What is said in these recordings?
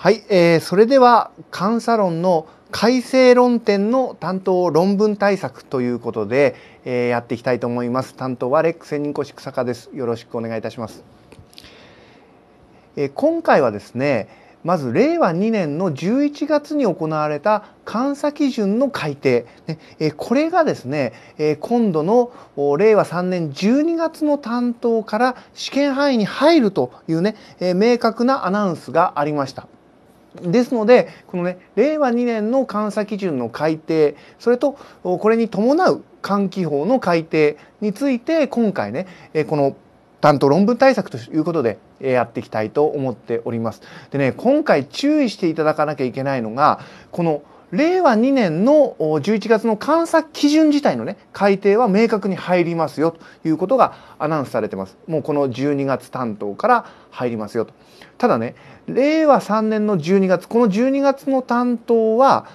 はい、えー、それでは監査論の改正論点の担当論文対策ということで、えー、やっていきたいと思います担当はレック専任講師草加ですよろしくお願いいたします、えー、今回はですねまず令和2年の11月に行われた監査基準の改定、ね、これがですね今度の令和3年12月の担当から試験範囲に入るというね明確なアナウンスがありました。ですのでこのね令和2年の監査基準の改定それとこれに伴う換気法の改定について今回ねこの担当論文対策ということでやっていきたいと思っております。でね今回注意していただかなきゃいけないのがこの「令和2年の11月の監査基準自体のね改定は明確に入りますよということがアナウンスされてますもうこの12月担当から入りますよとただね令和3年の12月この12月の担当は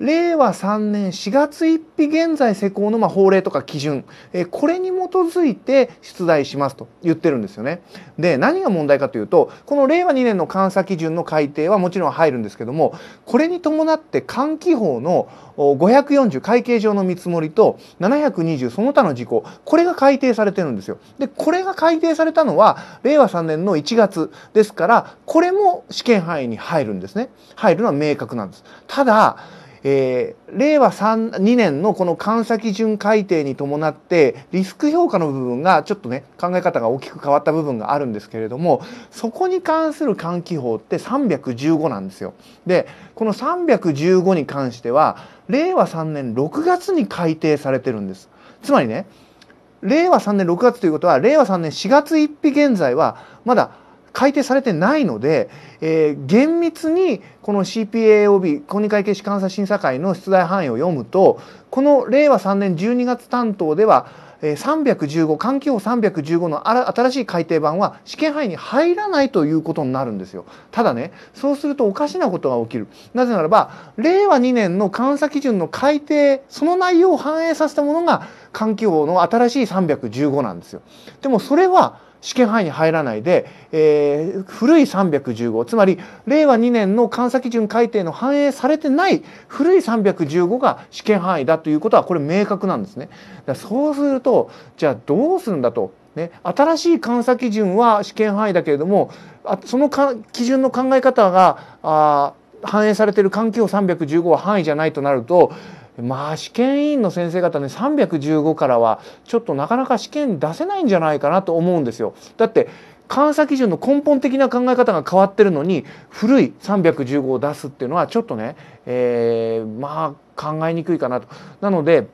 令和3年4月1日現在施行のま法令とか基準、えこれに基づいて出題しますと言ってるんですよね。で何が問題かというとこの令和2年の監査基準の改定はもちろん入るんですけどもこれに伴って換気法の540会計上の見積もりと720その他の事項これが改定されてるんですよ。でこれが改定されたのは令和3年の1月ですからこれも試験範囲に入るんですね。入るのは明確なんです。ただえー、令和3 2年のこの監査基準改定に伴ってリスク評価の部分がちょっとね考え方が大きく変わった部分があるんですけれどもそこに関する換気法って315なんですよ。でこの315に関しては令和3年6月に改定されてるんです。つまりね令和3年6月ということは令和3年4月1日現在はまだ改定されてないので、えー、厳密にこの CPAOB 公認会計士監査審査会の出題範囲を読むとこの令和3年12月担当では315環境315の新しい改定版は試験範囲に入らないということになるんですよただねそうするとおかしなことが起きるなぜならば令和2年の監査基準の改定その内容を反映させたものが環境の新しい315なんですよでもそれは試験範囲に入らないで、えー、古い310つまり令和2年の監査基準改定の反映されてない古い315が試験範囲だということはこれ明確なんですね。そうするとじゃあどうするんだと、ね、新しい監査基準は試験範囲だけれどもあそのか基準の考え方があ反映されている環境315は範囲じゃないとなるとまあ試験委員の先生方ね315からはちょっとなかなか試験出せないんじゃないかなと思うんですよ。だって監査基準の根本的な考え方が変わってるのに古い315を出すっていうのはちょっとね、えー、まあ考えにくいかなと。なので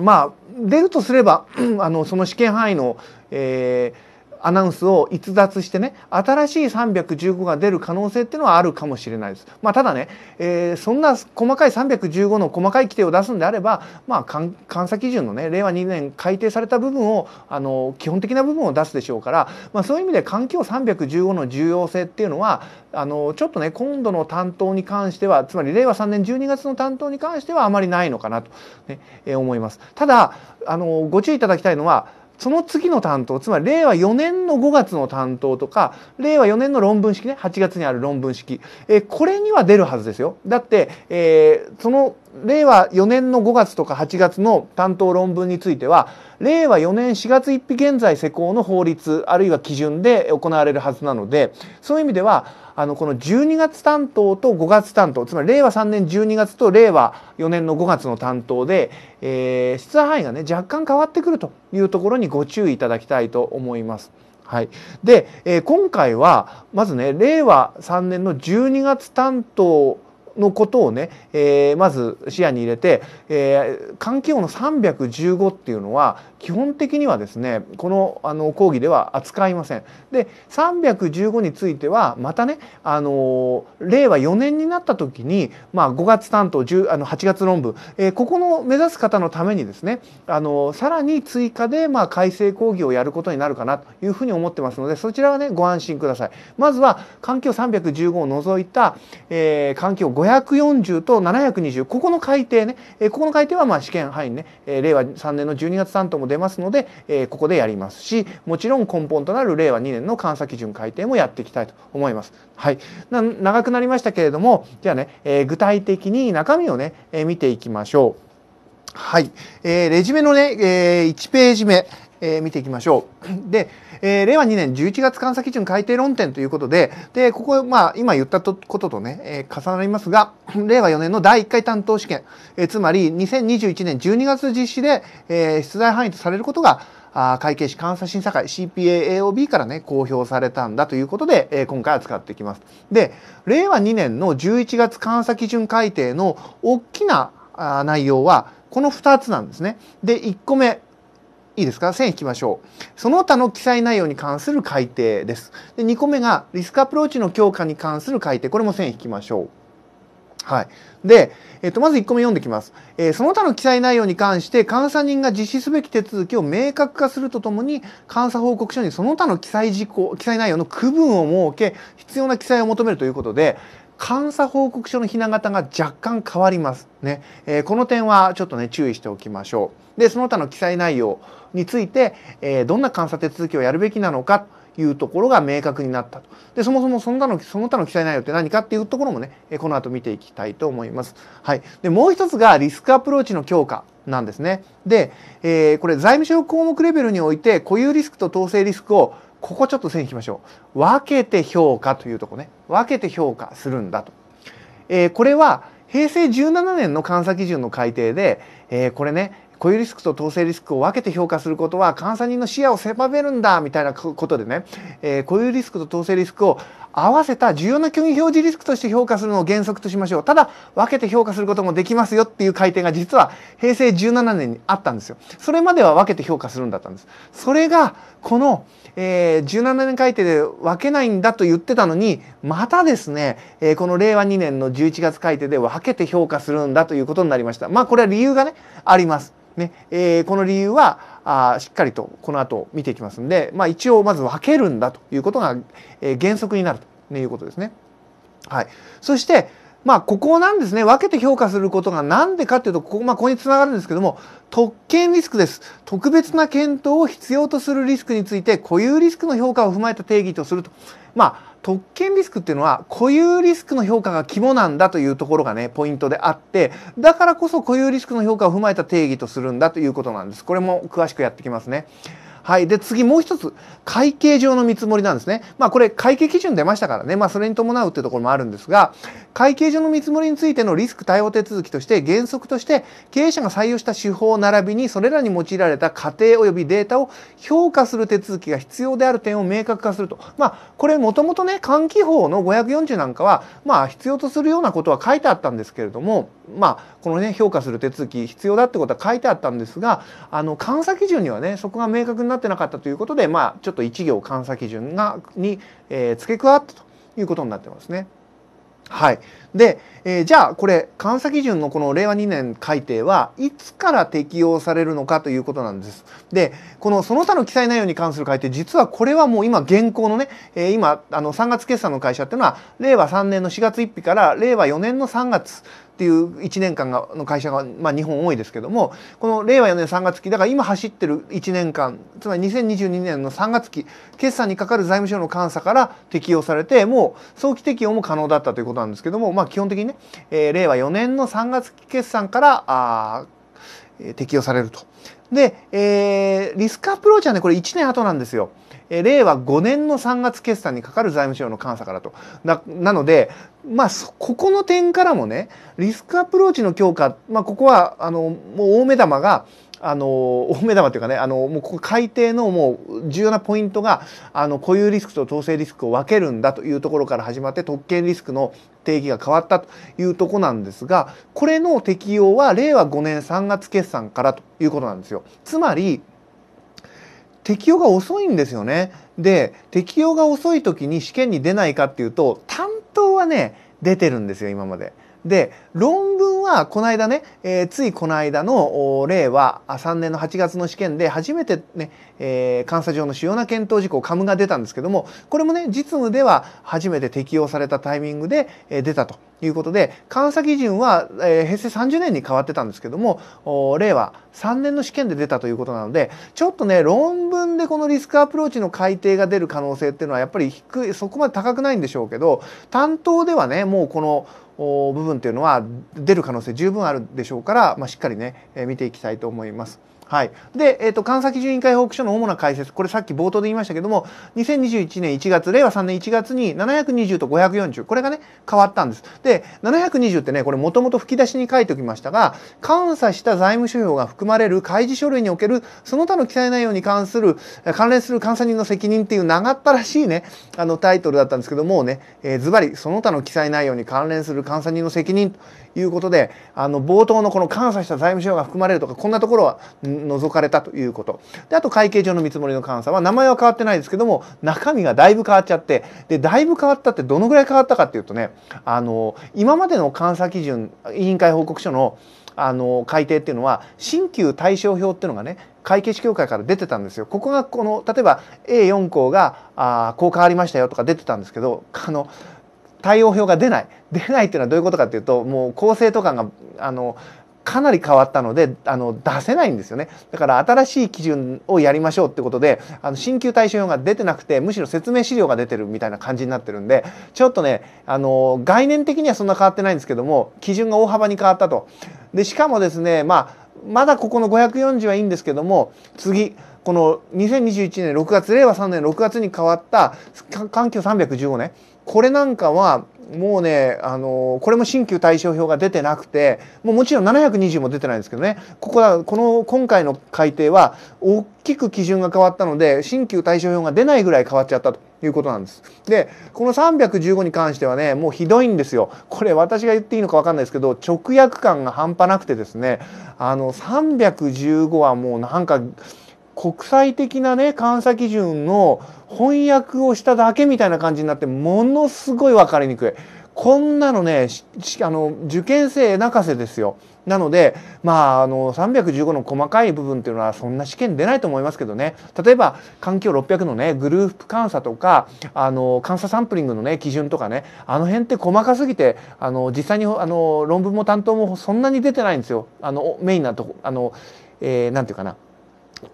まあ出るとすれば あのその試験範囲の、えーアナウンスを逸脱してね新しい315が出る可能性っていうのはあるかもしれないです。まあ、ただね、えー、そんな細かい315の細かい規定を出すんであれば、まあ、監査基準のね令和2年改定された部分をあの基本的な部分を出すでしょうから、まあ、そういう意味で環境315の重要性っていうのはあのちょっとね今度の担当に関してはつまり令和3年12月の担当に関してはあまりないのかなと、ねえー、思います。ただあのご注意いただきたいのはその次の担当つまり令和4年の5月の担当とか令和4年の論文式ね8月にある論文式、えー、これには出るはずですよ。だって、えー、その令和4年の5月とか8月の担当論文については令和4年4月1日現在施行の法律あるいは基準で行われるはずなのでそういう意味ではあのこの12月担当と5月担当つまり令和3年12月と令和4年の5月の担当で、えー、出題範囲がね若干変わってくるというところにご注意いただきたいと思います。はい、で、えー、今回はまずね令和3年の12月担当のことをね、えー、まず視野に入れて、えー、環境の315っていうのは基本的にはですねこのあの講義では扱いません。で315についてはまたねあの令和4年になった時に、まあ、5月担当1あの8月論文、えー、ここの目指す方のためにですねあのさらに追加で、まあ、改正講義をやることになるかなというふうに思ってますのでそちらはねご安心ください。まずは環境315を除いた、えー、環境540と720ここの改定ね、えー、ここの改定はまあ試験範囲ね、えー、令和3年の12月担当も出ますので、えー、ここでやりますしもちろん根本となる令和2年の監査基準改定もやっていきたいと思います。はい、な長くなりましたけれどもじゃあね、えー、具体的に中身をね、えー、見ていきましょう。はい、えー、レジュメのね、えー、1ページ目、えー、見ていきましょう。で、えー、令和2年11月監査基準改定論点ということで、で、ここ、まあ、今言ったこととね、えー、重なりますが、令和4年の第1回担当試験、えー、つまり2021年12月実施で、えー、出題範囲とされることが、あ会計士監査審査会 CPAAOB からね公表されたんだということで、えー、今回扱っていきます。で令和2年の11月監査基準改定の大きなあ内容はこの2つなんですね。で1個目いいですか線引きましょう。その他の記載内容に関する改定です。で2個目がリスクアプローチの強化に関する改定。これも線引きましょう。はい。で、えっと、まず1個目読んできます。えー、その他の記載内容に関して、監査人が実施すべき手続きを明確化するとともに、監査報告書にその他の記載事項、記載内容の区分を設け、必要な記載を求めるということで、監査報告書のひな形が若干変わりますね、えー、この点はちょっとね注意しておきましょうでその他の記載内容について、えー、どんな監査手続きをやるべきなのかというところが明確になったとでそもそもその他のその他の記載内容って何かっていうところもねこの後見ていきたいと思います。はい、でもう一つがリスクアプローチの強化なんですね。で、えー、これ財務省項目レベルにおいて固有リスクと統制リスクをここちょっと線引きましょう。分けて評価というとこね。分けて評価するんだと。えー、これは平成17年の監査基準の改定で、えー、これね、固有リスクと統制リスクを分けて評価することは監査人の視野を狭めるんだみたいなことでね、えー、雇リスクと統制リスクを合わせた重要な虚偽表示リスクとして評価するのを原則としましょうただ分けて評価することもできますよっていう改定が実は平成17年にあったんですよそれまでは分けて評価するんだったんですそれがこのえー、17年改定で分けないんだと言ってたのにまたですね、えー、この令和2年の11月改定で分けて評価するんだということになりました。まあこれは理由がねあります。ねえー、この理由はあしっかりとこの後見ていきますんで、まあ、一応まず分けるんだということが、えー、原則になるということですね。はい、そしてまあ、ここなんですね分けて評価することが何でかっていうとここ,、まあ、ここにつながるんですけども特権リスクです特別な検討を必要とするリスクについて固有リスクの評価を踏まえた定義とするとまあ特権リスクっていうのは固有リスクの評価が肝なんだというところがねポイントであってだからこそ固有リスクの評価を踏まえた定義とするんだということなんですこれも詳しくやってきますね。はい。で、次もう一つ、会計上の見積もりなんですね。まあ、これ、会計基準出ましたからね。まあ、それに伴うっていうところもあるんですが、会計上の見積もりについてのリスク対応手続きとして、原則として、経営者が採用した手法並びに、それらに用いられた過程及びデータを評価する手続きが必要である点を明確化すると。まあ、これ、もともとね、換気法の540なんかは、まあ、必要とするようなことは書いてあったんですけれども、まあ、このね、評価する手続き必要だってことは書いてあったんですが、あの、監査基準にはね、そこが明確になってなかったということで、まあ、ちょっと1行監査基準がに、えー、付け加わったということになってますね。はい。で、えー、じゃあこれ監査基準のこの令和2年改定はいつから適用されるのかということなんです。で、このその他の記載内容に関する改定、実はこれはもう今現行のね、えー、今あの3月決算の会社っていうのは令和3年の4月1日から令和4年の3月っていう1年間がの会社が、まあ、日本多いですけどもこの令和4年3月期だから今走ってる1年間つまり2022年の3月期決算にかかる財務省の監査から適用されてもう早期適用も可能だったということなんですけども、まあ、基本的にね、えー、令和4年の3月期決算からあ適用されると。で、えー、リスクアプローチはねこれ1年後なんですよ。令和5年の3月決算にかかる財務省の監査からと。なので、まあ、ここの点からもね、リスクアプローチの強化、まあ、ここは、あの、もう大目玉が、あの大目玉っていうかねあのもうここ改定のもう重要なポイントがあの固有リスクと統制リスクを分けるんだというところから始まって特権リスクの定義が変わったというとこなんですがこれの適用は令和5年3月決算からということなんですよ。つまり適用が遅いんですよね。で適用が遅い時に試験に出ないかっていうと担当はね出てるんですよ今まで。で論文はこの間ね、えー、ついこの間の例は3年の8月の試験で初めてね、えー、監査上の主要な検討事項カムが出たんですけどもこれもね実務では初めて適用されたタイミングで、出たということで監査基準は、えー、平成30年に変わってたんですけども令和3年の試験で出たということなのでちょっとね論文でこのリスクアプローチの改定が出る可能性っていうのはやっぱり低いそこまで高くないんでしょうけど担当ではねもうこの部分というのは出る可能性十分あるでしょうから、まあ、しっかりね見ていきたいと思います。はい、で、えーと、関西準委員会報告書の主な解説これさっき冒頭で言いましたけども2021年1月令和3年1月に720と540これがね変わったんです。で720ってねこれもともと吹き出しに書いておきましたが監査した財務諸表が含まれる開示書類におけるその他の記載内容に関する関連する監査人の責任っていう長ったらしいねあのタイトルだったんですけどもうねズバリその他の記載内容に関連する監査人の責任ということであの冒頭のこの監査した財務諸表が含まれるとかこんなところは除かれたということであと会計上の見積もりの監査は名前は変わってないですけども中身がだいぶ変わっちゃってでだいぶ変わったってどのぐらい変わったかっていうとねあの今までの監査基準委員会報告書のあの改定っていうのは新旧対象表っていうのがね会計士協会から出てたんですよ。ここがこの例えば A4 項があこう変わりましたよとか出てたんですけどあの対応表が出ない出ないっていうのはどういうことかっていうともう構成とかがあのかなり変わったのであの出せないんですよねだから新しい基準をやりましょうってことであの新旧対処用が出てなくてむしろ説明資料が出てるみたいな感じになってるんでちょっとねあの概念的にはそんな変わってないんですけども基準が大幅に変わったと。でしかもですねまあまだここの540はいいんですけども次この2021年6月令和3年6月に変わった環境315年これなんかはもうね、あのこれも新旧対象表が出てなくてもうもちろん720も出てないんですけどねここはこの今回の改定は大きく基準が変わったので新旧対象表が出ないぐらい変わっちゃったということなんです。でこの315に関してはねもうひどいんですよ。これ私が言っていいのか分かんないですけど直訳感が半端なくてですねあの315はもうなんか。国際的なね、監査基準の翻訳をしただけみたいな感じになって、ものすごい分かりにくい。こんなのね、あの、受験生泣かせですよ。なので、まあ、あの、315の細かい部分っていうのはそんな試験出ないと思いますけどね。例えば、環境600のね、グループ監査とか、あの、監査サンプリングのね、基準とかね、あの辺って細かすぎて、あの、実際に、あの、論文も担当もそんなに出てないんですよ。あの、メインなとこ、あの、えー、なんていうかな。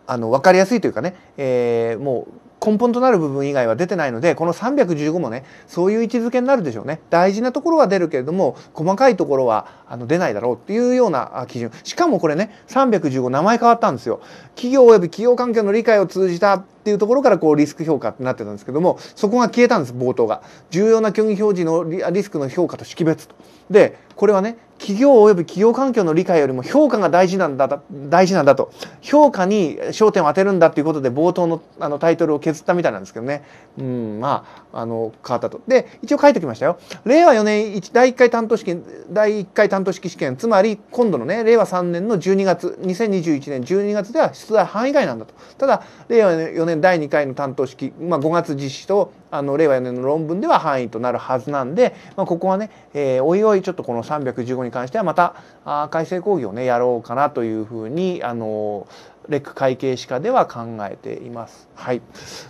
あの分かりやすいというかね、えー、もう根本となる部分以外は出てないのでこの315もねそういう位置づけになるでしょうね大事なところは出るけれども細かいところはあの出ないだろうっていうような基準しかもこれね315名前変わったんですよ企業及び企業環境の理解を通じたっていうところからこうリスク評価ってなってたんですけどもそこが消えたんです冒頭が重要な虚偽表示のリスクの評価と識別とでこれはね企業及び企業環境の理解よりも評価が大事なんだ大事なんだと評価に焦点を当てるんだということで冒頭のあのタイトルを削ったみたいなんですけどねうんまああの変わったと。で一応書いておきましたよ。令和4年第1回担当試験第1回担当式試験つまり今度のね令和3年の12月2021年12月では出題範囲外なんだと。ただ令和4年第2回の担当式、まあ、5月実施とあの令和4年の論文では範囲となるはずなんで、まあ、ここはね、えー、おいおいちょっとこの315に関してはまたあ改正講義をねやろうかなというふうにあのレック会計士課では考えています。はい、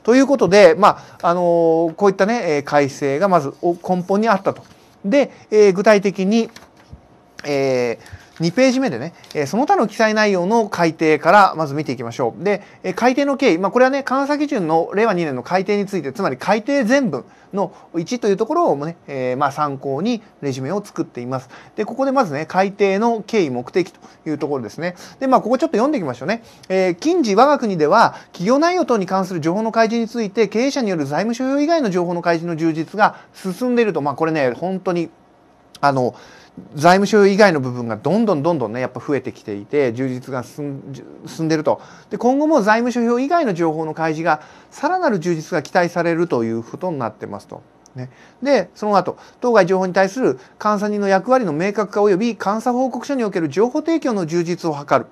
ということで、まああのこういったね改正がまず根本にあったと。で、えー、具体的に、えー2ページ目でね、その他の記載内容の改定からまず見ていきましょう。で、改定の経緯、まあ、これはね、監査基準の令和2年の改定について、つまり改定全文の1というところをね、えー、まあ参考にレジュメを作っています。で、ここでまずね、改定の経緯、目的というところですね。で、まあ、ここちょっと読んでいきましょうね。えー、近時我が国では、企業内容等に関する情報の開示について、経営者による財務所有以外の情報の開示の充実が進んでいると、まあ、これね、本当に、あの、財務省以外の部分がどんどんどんどんねやっぱ増えてきていて充実が進んでるとで今後も財務諸表以外の情報の開示がさらなる充実が期待されるということになってますと。ね、でその後当該情報に対する監査人の役割の明確化及び監査報告書における情報提供の充実を図る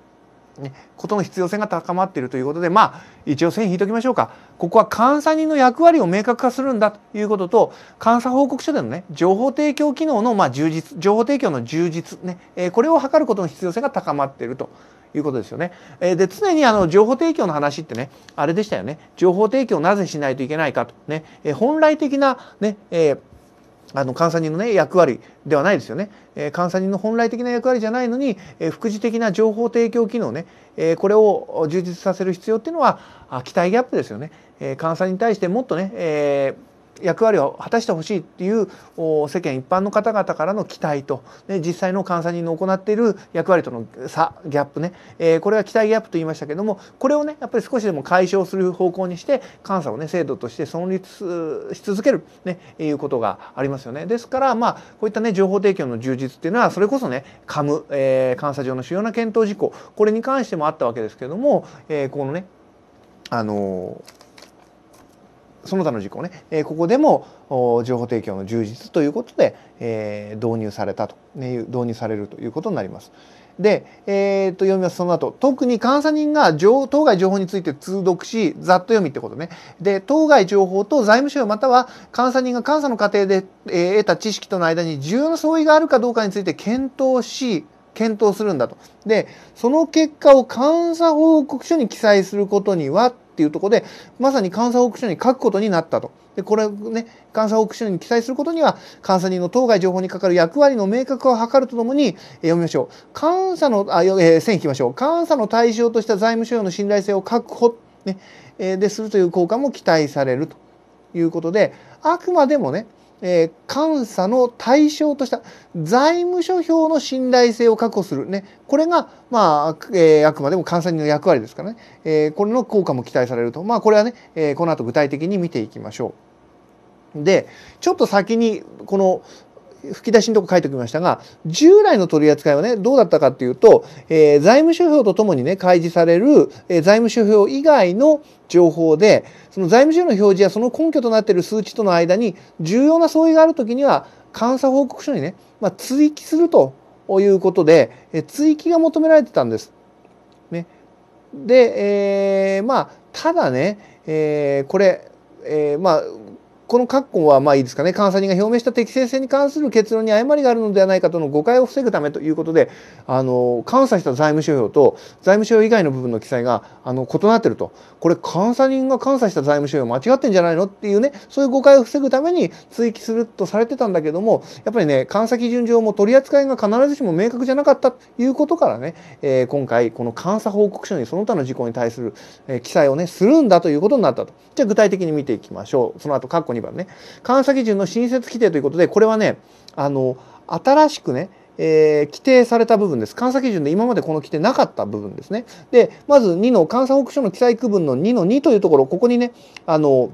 ね、ことの必要性が高まっているということで、まあ、一応線引いておきましょうか。ここは監査人の役割を明確化するんだということと、監査報告書でのね、情報提供機能のまあ充実、情報提供の充実ね、えー、これを図ることの必要性が高まっているということですよね。えー、で、常にあの、情報提供の話ってね、あれでしたよね。情報提供なぜしないといけないかとね、えー、本来的なね、えーあの監査人のね役割ではないですよね、え監査人の本来的な役割じゃないのに、え副次的な情報提供機能ね、えこれを充実させる必要っていうのはあ期待ギャップですよね、え監査に対してもっとね、えー役割を果たしてほしいっていう世間一般の方々からの期待と、ね、実際の監査人の行っている役割との差ギャップね、えこれは期待ギャップと言いましたけどもこれをねやっぱり少しでも解消する方向にして監査をね制度として存立し続ける、ね、いうことがありますよね。ですからまあこういったね情報提供の充実っていうのはそれこそねカム、え監査上の主要な検討事項これに関してもあったわけですけども、えこのねあのーその他の事項ね、えここでも情報提供の充実ということで、え導入されたと、ね、導入されるということになります。で、えー、っと読みますその後特に監査人が情当該情報について通読しざっと読みってことねで当該情報と財務省または監査人が監査の過程で、え得た知識との間に重要な相違があるかどうかについて検討し検討するんだと。でその結果を監査報告書に記載することにはっていうところでまさに監査報告書に書くことになったと。でこれをね監査報告書に記載することには監査人の当該情報に係る役割の明確化を図るとともに、読みましょう監査のあ、えー、線引きましょう監査の対象とした財務所用の信頼性を確保、ねえー、でするという効果も期待されるということであくまでもねえー、監査の対象とした財務諸表の信頼性を確保する、ね、これが、まあえー、あくまでも監査人の役割ですからね、えー、これの効果も期待されると、まあ、これはね、えー、この後具体的に見ていきましょう。でちょっと先にこの吹き出しのとこ書いておきましたが、従来の取り扱いはね、どうだったかっていうと、えー、財務諸表とともにね、開示される、えー、財務諸表以外の情報で、その財務省の表示やその根拠となっている数値との間に重要な相違があるときには、監査報告書にね、まあ、追記するということで、えー、追記が求められてたんです。ね。で、えー、まあ、ただね、えー、これ、えー、まあこの括弧はまあいいですかね監査人が表明した適正性に関する結論に誤りがあるのではないかとの誤解を防ぐためということであの監査した財務諸表と財務諸表以外の部分の記載があの異なってるとこれ監査人が監査した財務諸表間違ってんじゃないのっていうねそういう誤解を防ぐために追記するとされてたんだけどもやっぱりね監査基準上も取り扱いが必ずしも明確じゃなかったということからね、えー、今回この監査報告書にその他の事項に対する、え記載をねするんだということになったとじゃあ具体的に見ていきましょうその後括弧2番ね。監査基準の新設規定ということで、これはね、あの、新しくね、えー、規定された部分です。監査基準で今までこの規定なかった部分ですね。で、まず2の監査報告書の記載区分の2の2というところ、ここにね、あの、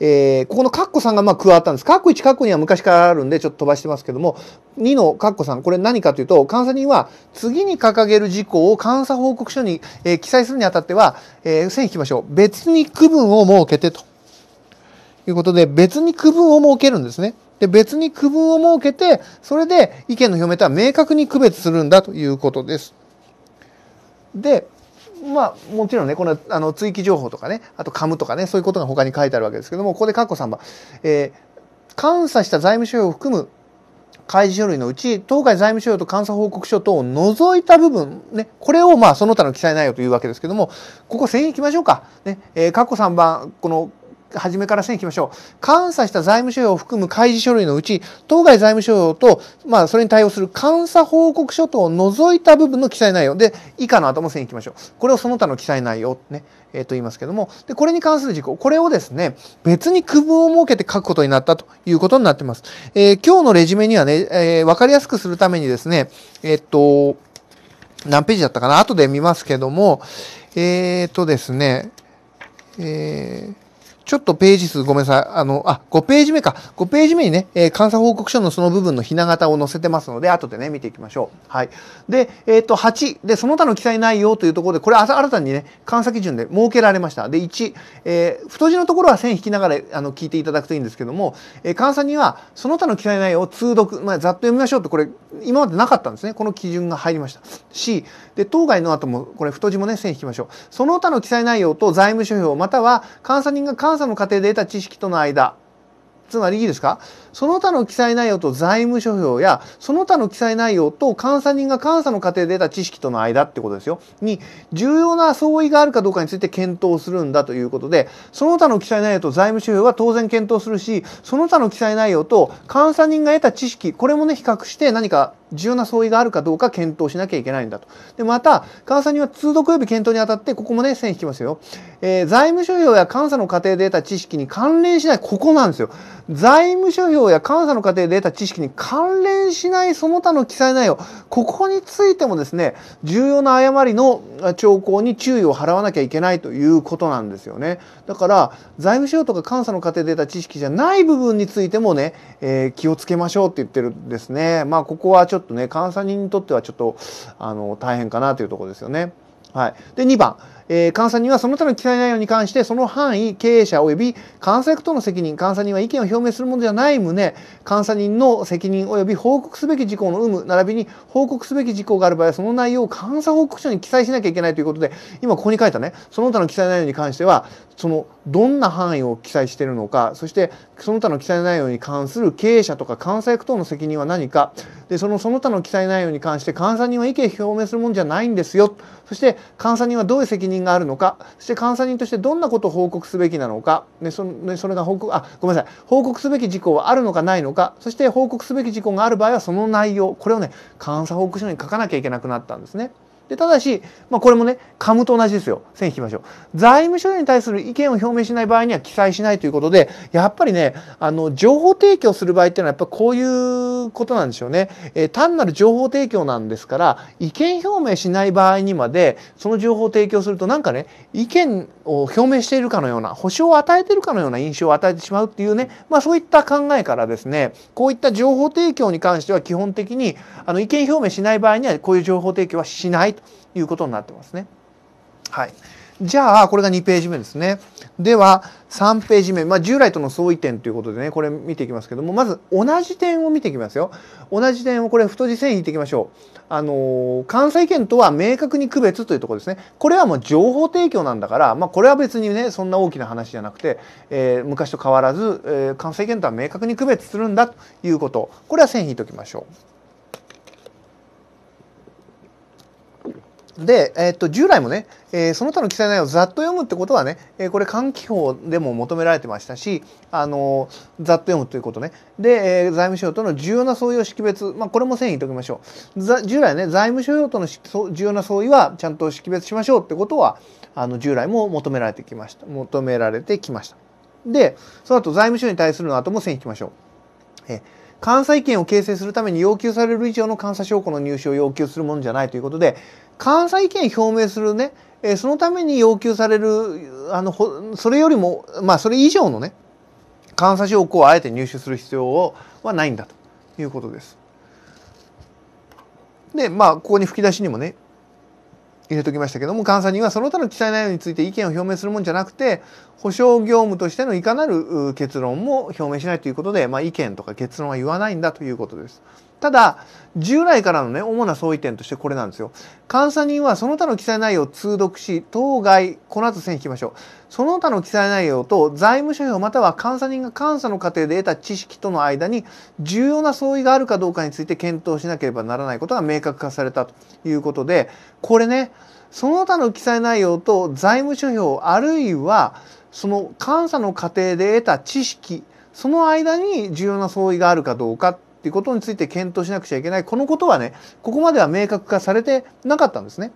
えー、ここのカッコ3がまあ加わったんです。カッコ1、カッコ2は昔からあるんでちょっと飛ばしてますけども、2のカッコ3、これ何かというと、監査人は次に掲げる事項を監査報告書に、えー、記載するにあたっては、えー、線引きましょう。別に区分を設けてと。いうことで、別に区分を設けるんですね。で、別に区分を設けて、それで意見の表明とは明確に区別するんだということです。で、まあ、もちろんね、この、あの、追記情報とかね、あとカムとかね、そういうことが他に書いてあるわけですけども、ここで括弧3番、えー、監査した財務諸表を含む開示書類のうち、当該財務諸表と監査報告書等を除いた部分、ね、これをまあ、その他の記載内容というわけですけども、ここ線引きましょうか。ね、えー、括弧3番、この、初めから線引きましょう。監査した財務諸表を含む開示書類のうち、当該財務諸表と、まあ、それに対応する監査報告書等を除いた部分の記載内容で、以下の後も線引きましょう。これをその他の記載内容、ね、えー、と言いますけども、で、これに関する事項、これをですね、別に区分を設けて書くことになったということになってます。えー、今日のレジュメにはね、えー、わかりやすくするためにですね、えっと、何ページだったかな後で見ますけども、えっとですね、えーちょっとページ数ごめんなさい。あの、あ、5ページ目か。5ページ目にね、えー、監査報告書のその部分のひな形を載せてますので、後でね、見ていきましょう。はい。で、えっ、と、8。で、その他の記載内容というところで、これ新たにね、監査基準で設けられました。で、1、えー、太字のところは線引きながら、あの、聞いていただくといいんですけども、えー、監査には、その他の記載内容を通読、まあ、ざっと読みましょうって、これ、今までなかったんですね。この基準が入りました。C、で、当該の後も、これ、太字もね、線引きましょう。その他の記載内容と財務諸表、または監査人が監査監査の過程で得た知識との間つまりいいですかその他の記載内容と財務諸表やその他の記載内容と監査人が監査の過程で得た知識との間ってことですよに重要な相違があるかどうかについて検討するんだということでその他の記載内容と財務諸表は当然検討するしその他の記載内容と監査人が得た知識これもね比較して何か重要な相違があるかどうか検討しなきゃいけないんだと。で、また、監査人は通読及び検討にあたって、ここもね、線引きますよ。えー、財務諸表や監査の過程で得た知識に関連しない、ここなんですよ。財務諸表教や監査の過程で得た知識に関連しないその他の記載内容ここについてもですね重要な誤りの兆候に注意を払わなきゃいけないということなんですよねだから財務省とか監査の過程で得た知識じゃない部分についてもね、えー、気をつけましょうって言ってるんですねまあここはちょっとね監査人にとってはちょっとあの大変かなというとこですよね。はい、で2番えー、監査人はその他の記載内容に関してその範囲経営者及び監査役等の責任監査人は意見を表明するものではない旨監査人の責任及び報告すべき事項の有無並びに報告すべき事項がある場合はその内容を監査報告書に記載しなきゃいけないということで今ここに書いたねその他の記載内容に関してはそのどんな範囲を記載しているのかそしてその他の記載内容に関する経営者とか監査役等の責任は何かでそのその他の記載内容に関して監査人は意見を表明するものじゃないんですよそして監査人はどういう責任任があるのかそして監査人としてどんなことを報告すべきなのか、ねそね、それが報告あごめんなさい報告すべき事項はあるのかないのかそして報告すべき事項がある場合はその内容これをね監査報告書に書かなきゃいけなくなったんですね。でただし、まあ、これもね、カムと同じですよ。線引きましょう。財務省に対する意見を表明しない場合には記載しないということで、やっぱりね、あの、情報提供する場合っていうのはやっぱこういうことなんでしょうね。えー、単なる情報提供なんですから、意見表明しない場合にまで、その情報を提供するとなんかね、意見を表明しているかのような、保証を与えているかのような印象を与えてしまうっていうね、まあそういった考えからですね、こういった情報提供に関しては基本的に、あの、意見表明しない場合にはこういう情報提供はしないと。ということになってますね。はい。じゃあ、これが2ページ目ですね。では、3ページ目。まあ、従来との相違点ということでね、これ見ていきますけども、まず同じ点を見ていきますよ。同じ点をこれ、太字線引いていきましょう。あのー、関西圏とは明確に区別というとこですね。これはもう情報提供なんだから、まあ、これは別にね、そんな大きな話じゃなくて、えー、昔と変わらず、えー、関西圏とは明確に区別するんだということ。これは線引いておきましょう。で、えー、っと、従来もね、えー、その他の記載内容をざっと読むってことはね、えー、これ、換気法でも求められてましたし、あのー、ざっと読むということね。で、えー、財務省との重要な相違を識別、まあ、これも線引いておきましょう。従来ね、財務省との重要な相違はちゃんと識別しましょうってことは、あの、従来も求められてきました。求められてきました。で、その後、財務省に対するの後も線引きましょう。えー監査意見を形成するために要求される以上の監査証拠の入手を要求するものじゃないということで、監査意見表明するね、えそのために要求される、あの、それよりも、まあ、それ以上のね、監査証拠をあえて入手する必要はないんだということです。で、まあ、ここに吹き出しにもね、入れときましたけども監査人はその他の記載内容について意見を表明するもんじゃなくて保証業務としてのいかなる結論も表明しないということで、まあ、意見とか結論は言わないんだということです。ただ、従来からのね、主な相違点としてこれなんですよ。監査人はその他の記載内容を通読し、当該、この後線引きましょう。その他の記載内容と財務諸表または監査人が監査の過程で得た知識との間に重要な相違があるかどうかについて検討しなければならないことが明確化されたということで、これね、その他の記載内容と財務諸表あるいはその監査の過程で得た知識その間に重要な相違があるかどうかっっていうことについて検討しなくちゃいけないこのことはねここまでは明確化されてなかったんですね。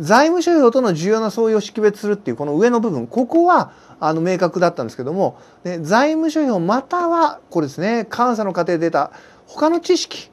財務諸表との重要な相違を識別するっていうこの上の部分ここはあの明確だったんですけども財務諸表またはこれですね監査の過程で出た他の知識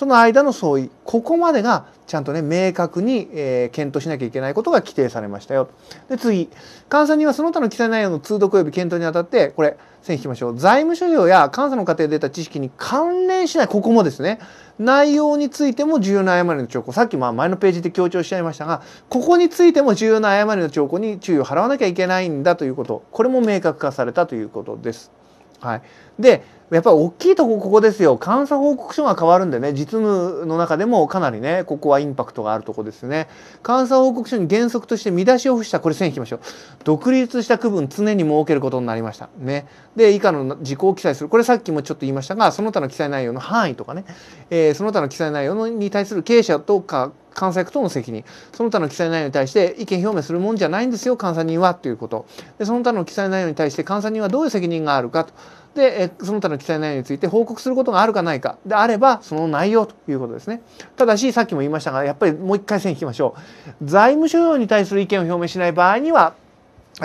との間の相違ここまでがちゃんとね明確に、えー、検討しなきゃいけないことが規定されましたよ。で次監査人はその他の記載内容の通読及び検討にあたってこれ線引きましょう財務諸表や監査の過程で得た知識に関連しないここもですね内容についても重要な誤りの兆候さっきまあ前のページで強調しちゃいましたがここについても重要な誤りの兆候に注意を払わなきゃいけないんだということこれも明確化されたということです。はい、でやっぱり大きいとこここですよ監査報告書が変わるんでね実務の中でもかなりねここはインパクトがあるとこですね監査報告書に原則として見出しを付したこれ線引きましょう独立した区分常に設けることになりましたねで以下の事項を記載するこれさっきもちょっと言いましたがその他の記載内容の範囲とかね、えー、その他の記載内容に対する経営者とか監査役等の責任その他の記載内容に対して意見表明するもんじゃないんですよ監査人はということでその他の記載内容に対して監査人はどういう責任があるかとで、その他の記載内容について報告することがあるかないかであれば、その内容ということですね。ただし、さっきも言いましたが、やっぱりもう一回線引きましょう。財務諸表に対する意見を表明しない場合には、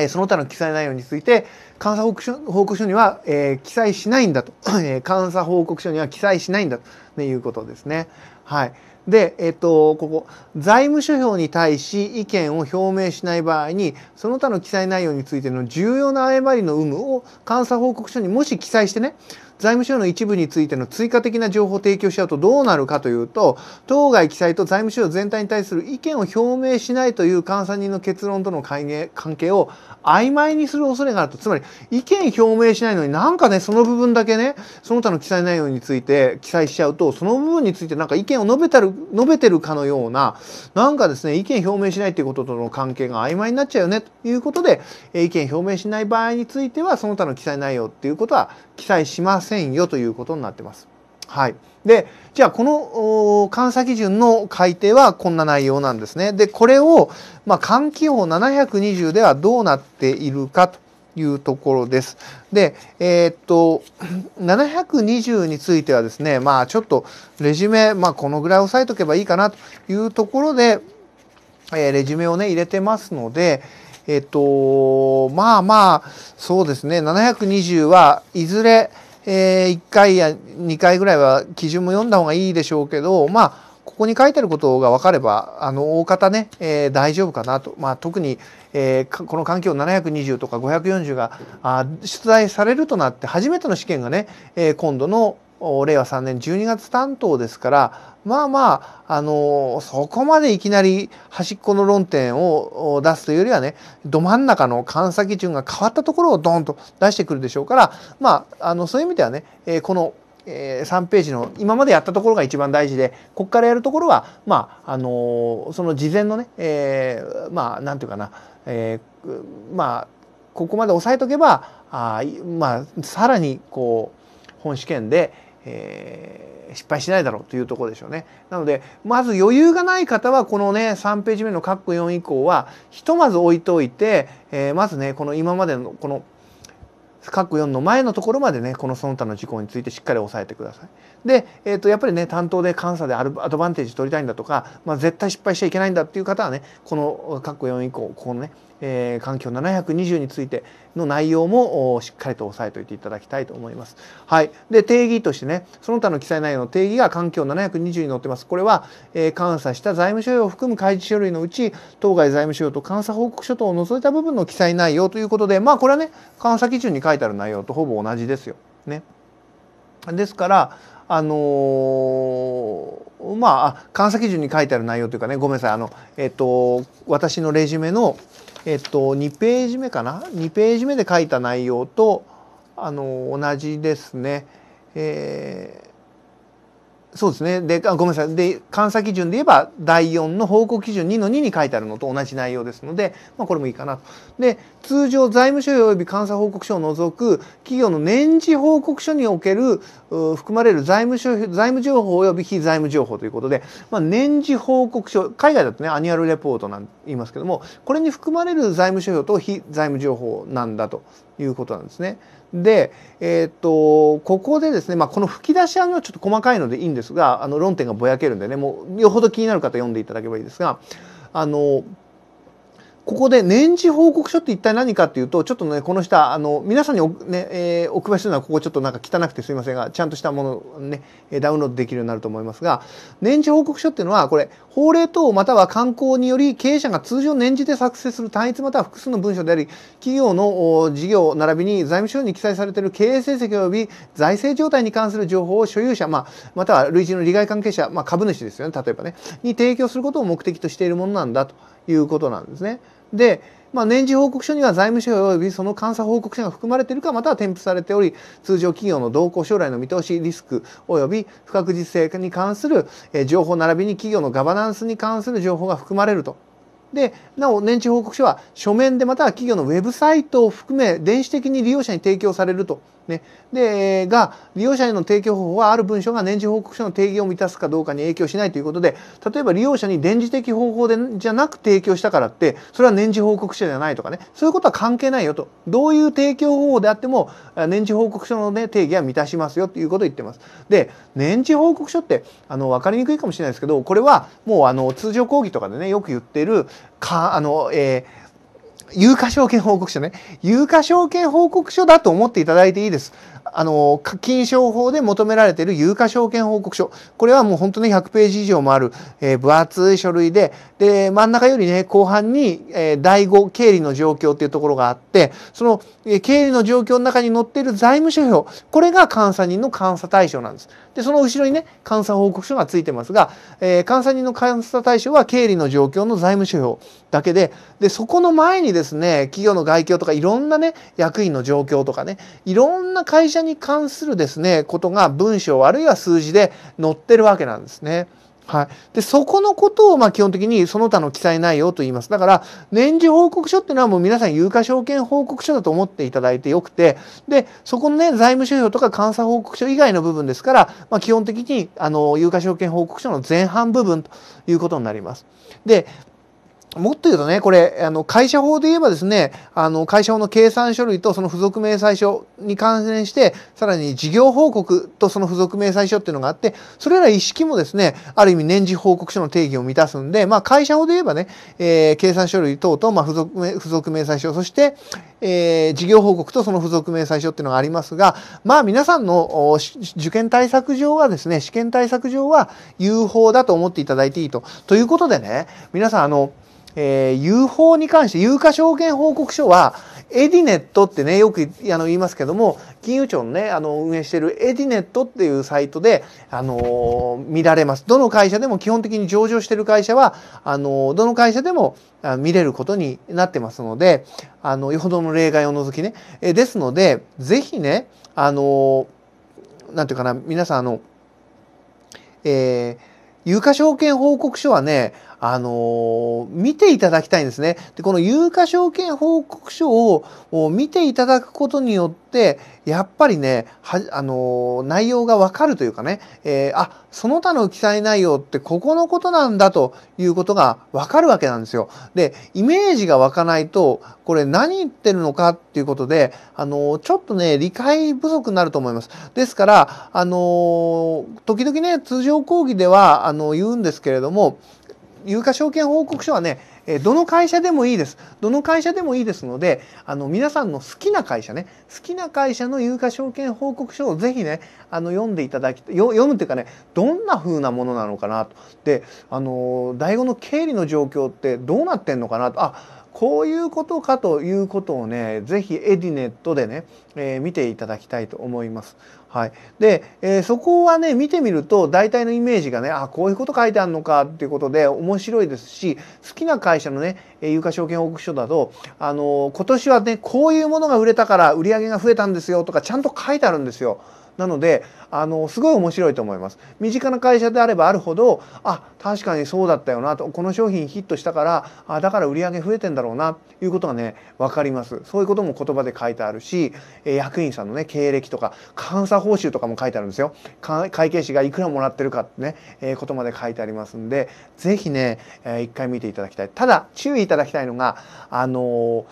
その他の記載内容について、監査報告書報告書には、えー、記載しないんだと、監査報告書には記載しないんだということですね。はい。で、えっと、ここ、財務諸表に対し意見を表明しない場合に、その他の記載内容についての重要な誤りの有無を監査報告書にもし記載してね、財務省の一部についての追加的な情報を提供しちゃうとどうなるかというと、当該記載と財務省全体に対する意見を表明しないという監査人の結論との関係を曖昧にする恐れがあるとつまり意見表明しないのになんかねその部分だけねその他の記載内容について記載しちゃうとその部分についてなんか意見を述べたる述べてるかのようななんかですね意見表明しないっていうこととの関係が曖昧になっちゃうよねということで意見表明しない場合についてはその他の記載内容っていうことは記載しませんよということになってます。はい、でじゃあこの監査基準の改定はこんな内容なんですね。でこれを、まあ、換気法720ではどうなっているかというところです。で、えー、っと、720 についてはですね、まあちょっとレジュメ、まあこのぐらい押さえとけばいいかなというところで、えー、レジュメをね、入れてますので、えっと、まあまあ、そうですね、720はいずれ、えー、1回や2回ぐらいは基準も読んだ方がいいでしょうけどまあここに書いてることが分かればあの大方ね、えー、大丈夫かなと、まあ、特に、えー、この環境720とか540があ出題されるとなって初めての試験がね、えー、今度の令和3年12月担当ですからまあまあ、あのそこまでいきなり端っこの論点を出すというよりはね、ど真ん中の監査基準が変わったところをドンと出してくるでしょうから、まあ、あの、そういう意味ではね、えこの、え3ページの今までやったところが一番大事で、ここからやるところは、まあ、あのその事前のね、えー、まあ、なんていうかな、えー、まあ、ここまで押さえとけば、あまあ、さらに、こう、本試験で、えー失敗しないだろうというところでしょうね。なのでまず余裕がない方はこのね3ページ目の括弧4以降はひとまず置いといて、えー、まずねこの今までのこの括弧4の前のところまでねこのその他の事項についてしっかり押さえてください。で、えーと、やっぱりね担当で監査でアドバンテージ取りたいんだとか、まあ、絶対失敗しちゃいけないんだっていう方はねこの括弧4以降このねえー、環境720についての内容もしっかりと押さえておいていただきたいと思います。はい。で、定義としてね、その他の記載内容の定義が環境720に載ってます。これは、えー、監査した財務諸要を含む開示書類のうち、当該財務諸要と監査報告書等を除いた部分の記載内容ということで、まあこれはね、監査基準に書いてある内容とほぼ同じですよ。ね。ですから、あのー、まあ監査基準に書いてある内容というかねごめんなさいあの、えっ、ー、と私のレジュメのえっと、2ページ目かな2ページ目で書いた内容とあの同じですね。えーそうですねでごめんなさいで監査基準で言えば第4の報告基準2の2に書いてあるのと同じ内容ですので、まあ、これもいいかなと。で通常財務省及び監査報告書を除く企業の年次報告書における含まれる財務財務情報及び非財務情報ということで、まあ、年次報告書海外だとねアニュアルレポートなん言いますけどもこれに含まれる財務諸表と非財務情報なんだということなんですね。で、えー、っとここでですね、まあ、この吹き出し案はちょっと細かいのでいいんですがあの論点がぼやけるんでねもうよほど気になる方読んでいただければいいですがあのここで年次報告書って一体何かっていうと、ちょっとね、この下、あの、皆さんにお,、ねえー、お配りするのは、ここちょっとなんか汚くてすいませんが、ちゃんとしたものね、ダウンロードできるようになると思いますが、年次報告書っていうのは、これ、法令等または観光により、経営者が通常年次で作成する単一または複数の文書であり、企業の事業並びに財務省に記載されている経営成績及び財政状態に関する情報を所有者、まあ、または類似の利害関係者、まあ、株主ですよね、例えばね、に提供することを目的としているものなんだということなんですね。で、まあ、年次報告書には財務省及びその監査報告書が含まれているかまたは添付されており通常企業の動向将来の見通しリスク及び不確実性に関する情報並びに企業のガバナンスに関する情報が含まれると。でなお年次報告書は書面でまたは企業のウェブサイトを含め電子的に利用者に提供されると。ね、でが利用者への提供方法はある文書が年次報告書の定義を満たすかどうかに影響しないということで例えば利用者に電磁的方法でじゃなく提供したからってそれは年次報告書じゃないとかねそういうことは関係ないよとどういう提供方法であっても年次報告書の、ね、定義は満たしますよということを言ってます。で年次報告書ってあの分かりにくいかもしれないですけどこれはもうあの通常講義とかでねよく言ってるかあの、えー有価証券報告書ね。有価証券報告書だと思っていただいていいです。あの、課金商法で求められている有価証券報告書。これはもう本当に100ページ以上もある、えー、分厚い書類で、で、真ん中よりね、後半に、えー、第5経理の状況っていうところがあって、その、えー、経理の状況の中に載っている財務諸表、これが監査人の監査対象なんです。で、その後ろにね、監査報告書がついてますが、えー、監査人の監査対象は経理の状況の財務諸表だけで、で、そこの前にですね、企業の概況とかいろんなね、役員の状況とかね、いろんな会社に関するですね、ことが文章あるいは数字で載ってるわけなんですね。はい。で、そこのことを、まあ、基本的にその他の記載内容と言います。だから、年次報告書っていうのはもう皆さん有価証券報告書だと思っていただいてよくて、で、そこのね、財務諸表とか監査報告書以外の部分ですから、まあ、基本的に、あの、有価証券報告書の前半部分ということになります。で、もっと言うとね、これ、あの会社法で言えばですね、あの会社法の計算書類とその付属明細書に関連して、さらに事業報告とその付属明細書っていうのがあって、それら一式もですね、ある意味年次報告書の定義を満たすんで、まあ会社法で言えばね、えー、計算書類等と、まあ、付属付属明細書、そして、えー、事業報告とその付属明細書っていうのがありますが、まあ皆さんの受験対策上はですね、試験対策上は有法だと思っていただいていいと。ということでね、皆さんあの、えー、UFO に関して、有価証券報告書は、エディネットってね、よくあの言いますけども、金融庁のね、あの運営しているエディネットっていうサイトで、あの見られます。どの会社でも基本的に上場している会社は、あのどの会社でも見れることになってますので、あの、よほどの例外を除きね。えですので、ぜひね、あのなんていうかな、皆さんあの、えー、有価証券報告書はね、あのー、見ていただきたいんですね。で、この有価証券報告書を見ていただくことによって、やっぱりね、はあのー、内容がわかるというかね、えー、あ、その他の記載内容ってここのことなんだということがわかるわけなんですよ。で、イメージが湧かないと、これ何言ってるのかっていうことで、あのー、ちょっとね、理解不足になると思います。ですから、あの時々ね、通常講義では、あの、言うんですけれども、有価証券報告書はね、えどの会社でもいいです。どの会社でもいいですので、あの、皆さんの好きな会社ね、好きな会社の有価証券報告書をぜひね、あの、読んでいただき、読むっていうかね、どんな風なものなのかなと。で、あの、第 o の経理の状況ってどうなってんのかなと。あ、こういうことかということをね、ぜひエディネットでね、えー、見ていただきたいと思います。はい、で、えー、そこはね見てみると大体のイメージがねあこういうこと書いてあるのかっていうことで面白いですし好きな会社のね有価証券報告書だと、あのー、今年はねこういうものが売れたから売り上げが増えたんですよとかちゃんと書いてあるんですよ。なのであのすごい面白いと思います身近な会社であればあるほどあ確かにそうだったよなとこの商品ヒットしたからあだから売り上げ増えてんだろうないうことがね分かりますそういうことも言葉で書いてあるし役員さんのね経歴とか監査報酬とかも書いてあるんですよ会計士がいくらもらってるかってね、えことまで書いてありますんで是非ね、え一回見ていただきたいただ注意いただきたいのがあの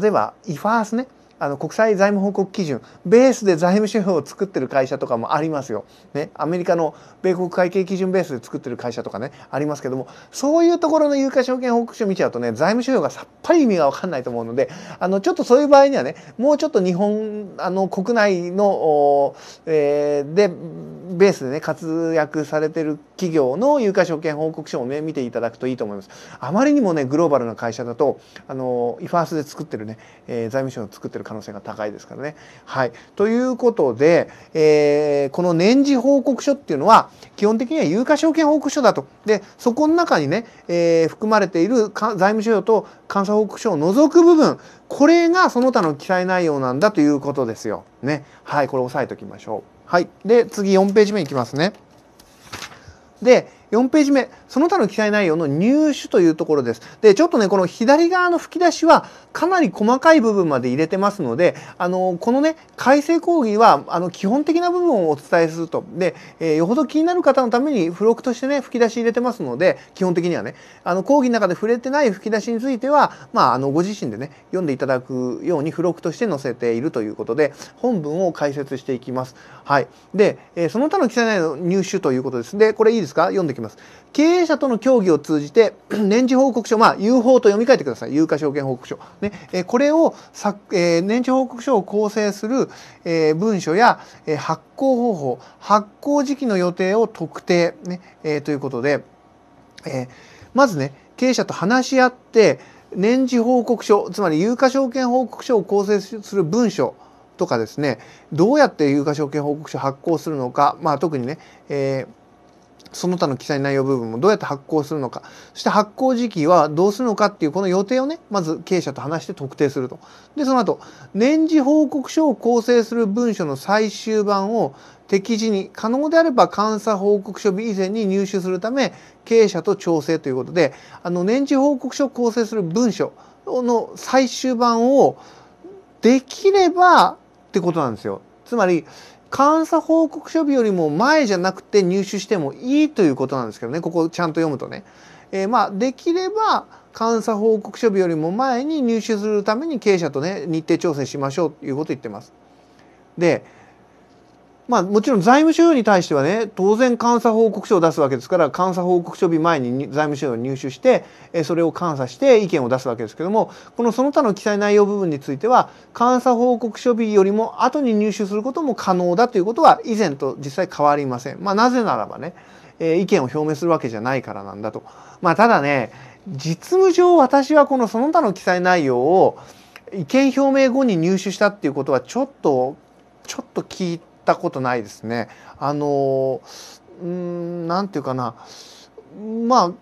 例えば e ファースねあの国際財務報告基準ベースで財務指標を作ってる会社とかもありますよ。ね、アメリカの米国会計基準ベースで作ってる会社とかねありますけどもそういうところの有価証券報告書見ちゃうとね財務指標がさっぱり意味が分かんないと思うのであのちょっとそういう場合にはねもうちょっと日本あの国内の、えー、でベースでね活躍されてる企業の有価証券報告書をね見ていただくといいと思います。あまりにもねグローバルな会社だとあのイファースで作ってるね、えー、財務省を作ってる可能性が高いですからね。はい、ということで、えー、この年次報告書っていうのは基本的には有価証券報告書だと。でそこの中にね、えー、含まれている財務省と監査報告書を除く部分これがその他の記載内容なんだということですよ。ね。はいこれ押さえておきましょう。はい。で、次4ページ目いきますね。で4ページ目その他の記載内容の入手というところです。でちょっとねこの左側の吹き出しはかなり細かい部分まで入れてますのであのこのね改正講義はあの基本的な部分をお伝えするとで、えー、よほど気になる方のために付録としてね吹き出し入れてますので基本的にはねあの講義の中で触れてない吹き出しについては、まあ、あのご自身でね読んでいただくように付録として載せているということで本文を解説していきます。はい、で、えー、その他の記載内容の入手ということです。でこれいいですか読んできます。経営者との協議を通じて、年次報告書、まあ、有報と読み替えてください。有価証券報告書。ね、えこれを、えー、年次報告書を構成する、えー、文書や、えー、発行方法、発行時期の予定を特定、ね、えということで、えまずね、経営者と話し合って、年次報告書、つまり有価証券報告書を構成する文書、とかですねどうやって有価証券報告書発行するのか、まあ、特にね、えーその他の記載内容部分もどうやって発行するのかそして発行時期はどうするのかっていうこの予定をねまず経営者と話して特定するとでその後年次報告書を構成する文書の最終版を適時に可能であれば監査報告書日以前に入手するため経営者と調整ということであの年次報告書を構成する文書の最終版をできればってことなんですよ。つまり監査報告書日よりも前じゃなくて入手してもいいということなんですけどねここちゃんと読むとね。えー、まあできれば監査報告書日よりも前に入手するために経営者とね日程調整しましょうということを言ってます。でまあ、もちろん財務省に対してはね当然監査報告書を出すわけですから監査報告書日前に財務省入を入手してそれを監査して意見を出すわけですけどもこのその他の記載内容部分については監査報告書日よりも後に入手することも可能だということは以前と実際変わりません。まあ、なぜならばね意見を表明するわけじゃないからなんだと。まあ、ただね実務上私はこのその他の記載内容を意見表明後に入手したっていうことはちょっとちょっと聞いて。ったことないですね。あのうんなんていうかなまあ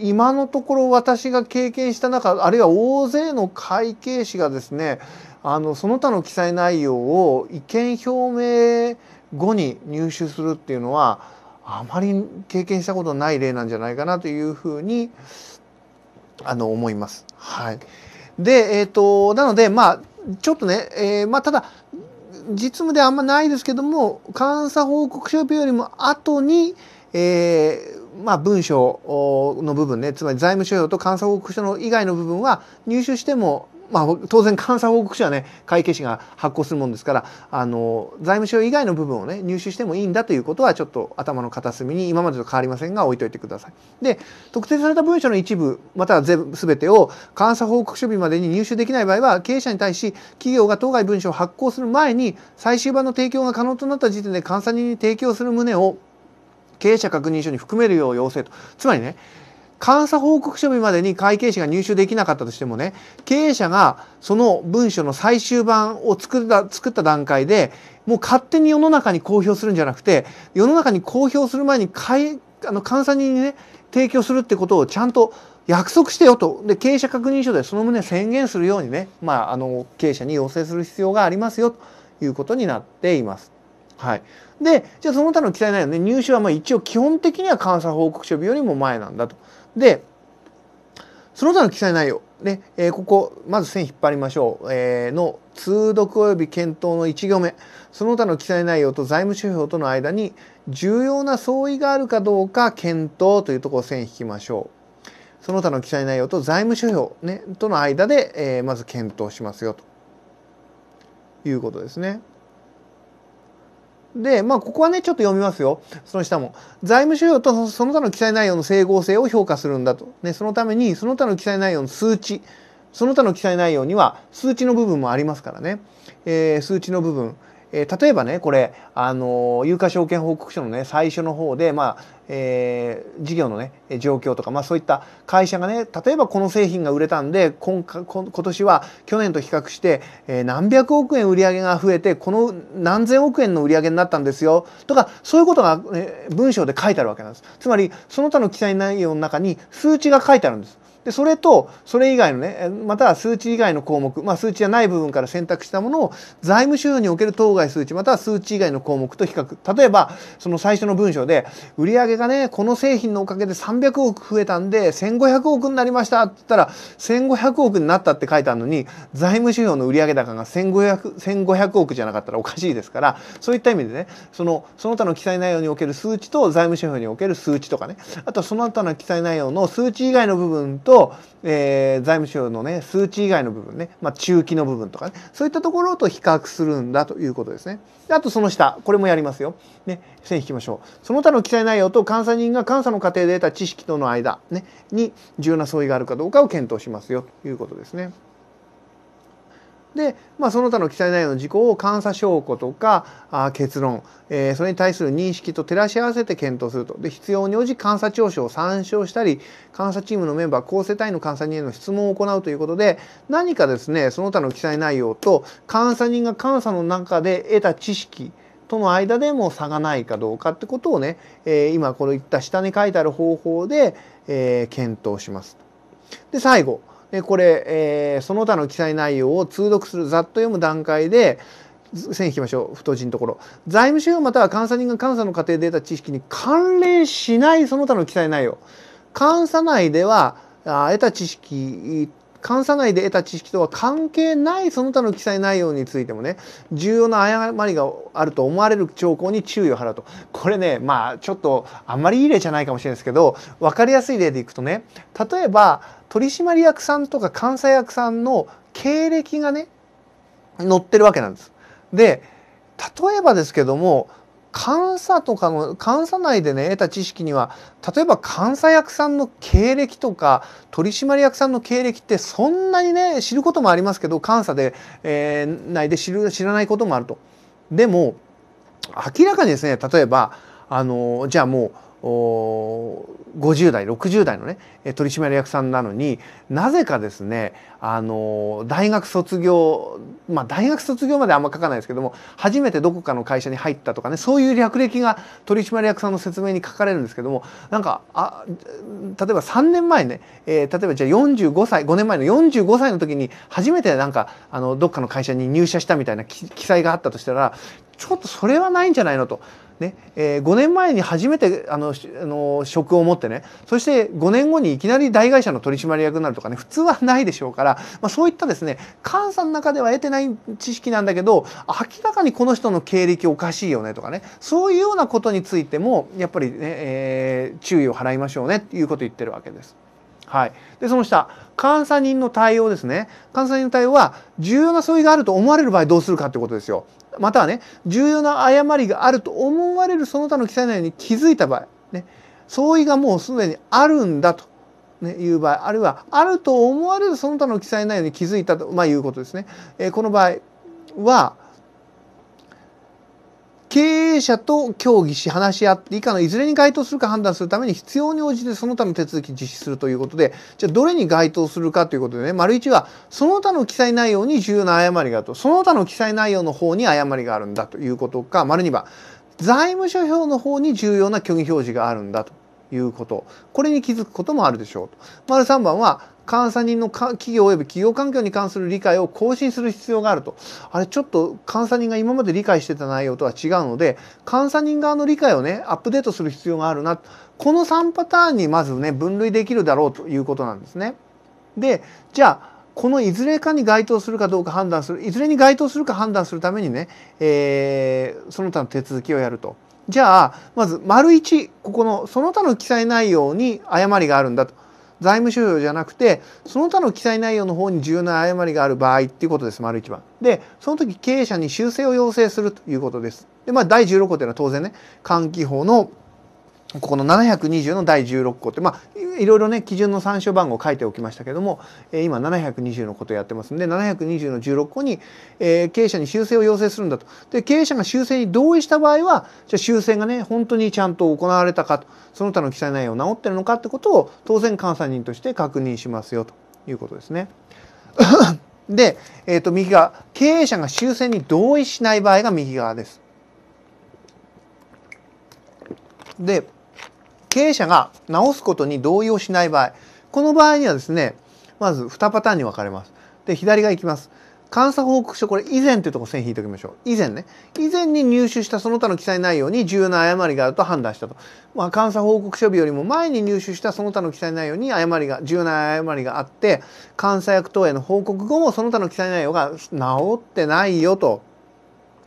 今のところ私が経験した中あるいは大勢の会計士がですねあのその他の記載内容を意見表明後に入手するっていうのはあまり経験したことない例なんじゃないかなというふうにあの思います。はい、で、えーと、となのでまあちょっとね、えー、まあ、ただ実務であんまないですけども監査報告書日よりも後に、えー、まあ、文書の部分ねつまり財務諸表と監査報告書の以外の部分は入手してもまあ、当然監査報告書はね会計士が発行するもんですからあの財務省以外の部分をね入手してもいいんだということはちょっと頭の片隅に今までと変わりませんが置いといてください。で特定された文書の一部または全てを監査報告書日までに入手できない場合は経営者に対し企業が当該文書を発行する前に最終版の提供が可能となった時点で監査人に提供する旨を経営者確認書に含めるよう要請とつまりね監査報告書日までに会計士が入手できなかったとしてもね経営者がその文書の最終版を作った作った段階でもう勝手に世の中に公表するんじゃなくて世の中に公表する前に会あの監査人にね提供するってことをちゃんと約束してよとで経営者確認書でその旨宣言するようにね、まあ、あの経営者に要請する必要がありますよということになっています。はい、でじゃあその他の記載内容ね入手はまあ一応基本的には監査報告書日よりも前なんだと。で、その他の記載内容、ねえー、ここ、まず線引っ張りましょう。えー、の、通読及び検討の1行目。その他の記載内容と財務諸表との間に、重要な相違があるかどうか検討というところを線引きましょう。その他の記載内容と財務諸表、ね、との間で、えー、まず検討しますよということですね。で、まあ、ここはね、ちょっと読みますよ。その下も。財務収与とその他の記載内容の整合性を評価するんだと。ね、そのために、その他の記載内容の数値、その他の記載内容には数値の部分もありますからね。えー、数値の部分。えー、例えばねこれ、あの有価証券報告書のね最初の方で、まあえー、事業のね状況とか、まあ、そういった会社がね例えばこの製品が売れたんで今今年は去年と比較して、えー、何百億円売り上げが増えてこの何千億円の売り上げになったんですよとかそういうことが、ね、文章で書いてあるわけなんです。つまりその他の記載内容の中に数値が書いてあるんです。でそれとそれ以外のねまたは数値以外の項目、まあ、数値じゃない部分から選択したものを財務収入における当該数値または数値以外の項目と比較例えばその最初の文章で売上がねこの製品のおかげで300億増えたんで1500億になりましたって言ったら1500億になったって書いてあるのに財務収入の売上高が 1500, 億じゃなかったらおかしいですからそういった意味でねそのその他の記載内容における数値と財務収入における数値とかねあとその他の記載内容の数値以外の部分とと、えー、財務省のね、数値以外の部分ね、まあ、中期の部分とかね、そういったところと比較するんだということですね。であとその下、これもやりますよ。ね、線引きましょう。その他の記載内容と監査人が監査の過程で得た知識との間、ね、に重要な相違があるかどうかを検討しますよということですね。で、まあ、その他の記載内容の事項を監査証拠とかあ結論、えー、それに対する認識と照らし合わせて検討するとで必要に応じ監査調書を参照したり監査チームのメンバー構成隊員の監査人への質問を行うということで何かですねその他の記載内容と監査人が監査の中で得た知識との間でも差がないかどうかってことをね、えー、今このいった下に書いてある方法で、えー、検討します。で最後これ、えー、その他の記載内容を通読するざっと読む段階で線引きましょう太字のところ財務省または監査人が監査の過程で得た知識に関連しないその他の記載内容監査内では得た知識監査内で得た知識とは関係ないその他の記載内容についてもね重要な誤りがあると思われる兆候に注意を払うとこれねまあちょっとあんまりいい例じゃないかもしれないですけど分かりやすい例でいくとね例えば取締役さんとか監査役さんの経歴がね載ってるわけなんです。で例えばですけども監査とかの監査内でね得た知識には例えば監査役さんの経歴とか取締役さんの経歴ってそんなにね知ることもありますけど監査で、えー、内で知る知らないこともあると。でも明らかにですね例えばあのじゃあもう50代60代のね取締役さんなのになぜかですねあの大学卒業まあ大学卒業まであんま書かないですけども初めてどこかの会社に入ったとかねそういう略歴が取締役さんの説明に書かれるんですけどもなんかあ例えば3年前ね、えー、例えばじゃあ45歳5年前の45歳の時に初めてなんかあのどっかの会社に入社したみたいな記載があったとしたらちょっとそれはないんじゃないのとねえー、5年前に初めてあのあの職を持ってねそして5年後にいきなり大会社の取締役になるとかね普通はないでしょうから、まあ、そういったですね監査の中では得てない知識なんだけど明らかにこの人の経歴おかしいよねとかねそういうようなことについてもやっぱりね、えー、注意を払いましょうねっていうことを言ってるわけです。はい、でその下監査人の対応ですね監査人の対応は重要な相違があると思われる場合どうするかってことですよまたはね重要な誤りがあると思われるその他の記載内容に気づいた場合、ね、相違がもうすでにあるんだとね、いう場合あるいはあると思われるその他の記載内容に気づいたと、まあ、いうことですね。えー、この場合は経営者と協議し話し合って以下のいずれに該当するか判断するために必要に応じてその他の手続き実施するということでじゃあどれに該当するかということでね丸1はその他の記載内容に重要な誤りがあるとその他の記載内容の方に誤りがあるんだということか丸2番財務諸表の方に重要な虚偽表示があるんだということこれに気づくこともあるでしょうと。丸3番は監査人の企業及び企業環境に関する理解を更新する必要があると。あれ、ちょっと監査人が今まで理解してた内容とは違うので、監査人側の理解をね、アップデートする必要があるな。この3パターンにまずね、分類できるだろうということなんですね。で、じゃあ、このいずれかに該当するかどうか判断する、いずれに該当するか判断するためにね、えー、その他の手続きをやると。じゃあ、まず、丸1、ここの、その他の記載内容に誤りがあるんだと。財務収じゃなくてその他の記載内容の方に重要な誤りがある場合っていうことです丸一番。でその時経営者に修正を要請するということです。でまあ第16項というのは当然ね換気法のここの720の第16項ってまあいろいろね基準の参照番号書いておきましたけども、えー、今720のことやってますんで720の16項に、えー、経営者に修正を要請するんだと。で経営者が修正に同意した場合はじゃ修正がね本当にちゃんと行われたかその他の記載内容直ってるのかってことを当然監査人として確認しますよということですね。で、えー、と右側経営者が修正に同意しない場合が右側です。で経営者が治すことに同意をしない場合この場合にはですねまず2パターンに分かれます。で左がいきます。監査報告書これ以前というとこ線引いておきましょう以前ね以前に入手したその他の記載内容に重要な誤りがあると判断したと、まあ、監査報告書日よりも前に入手したその他の記載内容に誤りが重要な誤りがあって監査役等への報告後もその他の記載内容が治ってないよと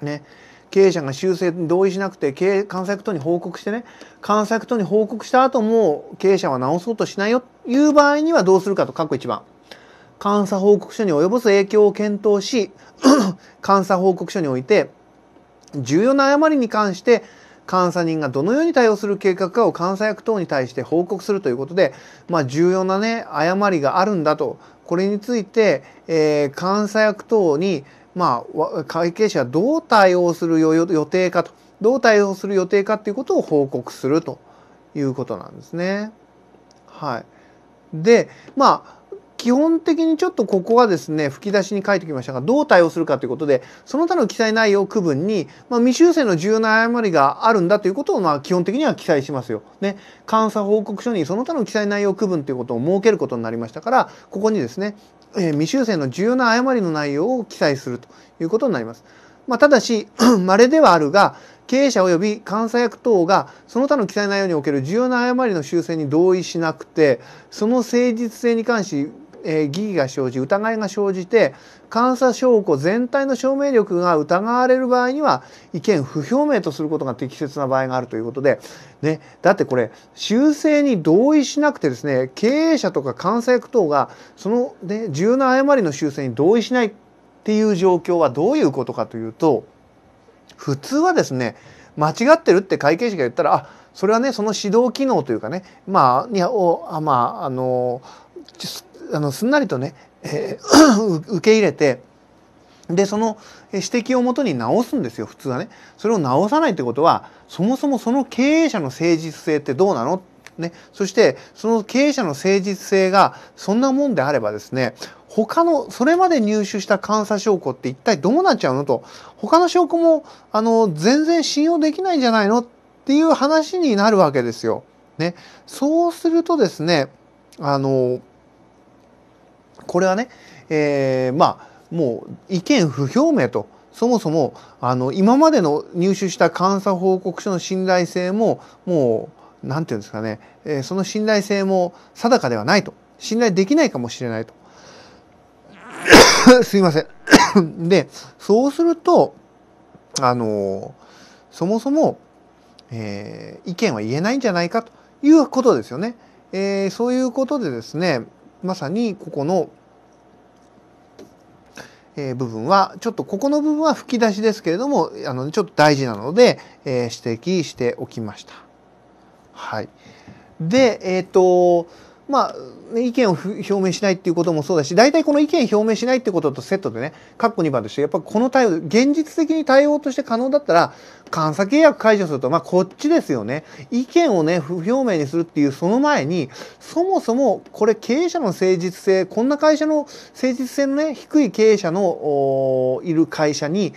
ね経営者が修正に同意しなくて経営監査役等に報告してね監査役等に報告した後も経営者は直そうとしないよという場合にはどうするかと括弧1番監査報告書に及ぼす影響を検討し 監査報告書において重要な誤りに関して監査人がどのように対応する計画かを監査役等に対して報告するということで、まあ、重要なね誤りがあるんだとこれについて、えー、監査役等にまあ、会計士はどう対応する予定かと、どう対応する予定かっていうことを報告するということなんですね。はい。で、まあ、基本的にちょっとここはですね、吹き出しに書いてきましたが、どう対応するかということで、その他の記載内容区分に、まあ、未修正の重要な誤りがあるんだということを、まあ、基本的には記載しますよ。ね。監査報告書にその他の記載内容区分ということを設けることになりましたから、ここにですね、えー、未修正の重要な誤りの内容を記載するということになります。まあ、ただし、稀ではあるが、経営者及び監査役等がその他の記載内容における重要な誤りの修正に同意しなくて、その誠実性に関しえ疑義が生じ疑いが生じて監査証拠全体の証明力が疑われる場合には意見不表明とすることが適切な場合があるということで、ね、だってこれ修正に同意しなくてですね経営者とか監査役等がその、ね、重要な誤りの修正に同意しないっていう状況はどういうことかというと普通はですね間違ってるって会計士が言ったらあそれはねその指導機能というかねまあにあまああのあのすんなりとね、えー、受け入れてでその指摘をもとに直すんですよ普通はね。それを直さないってことはそもそもその経営者の誠実性ってどうなのね、そしてその経営者の誠実性がそんなもんであればですね他のそれまで入手した監査証拠って一体どうなっちゃうのと他の証拠もあの全然信用できないんじゃないのっていう話になるわけですよ。ね、そうするとですねあのこれはね、えー、まあもう意見不表明とそもそもあの今までの入手した監査報告書の信頼性ももう何て言うんですかね、えー、その信頼性も定かではないと信頼できないかもしれないと すいません でそうするとあのそもそも、えー、意見は言えないんじゃないかということですよね。えー、そういうことでですねまさにここの、えー、部分は、ちょっとここの部分は吹き出しですけれども、あの、ちょっと大事なので、えー、指摘しておきました。はい。で、えっ、と、まあ、意見を表明しないっていうこともそうだし、大体この意見表明しないってこととセットでね、括弧2番として、やっぱこの対応、現実的に対応として可能だったら、監査契約解除すると、まあこっちですよね。意見をね、不表明にするっていうその前に、そもそもこれ経営者の誠実性、こんな会社の誠実性のね、低い経営者のいる会社に、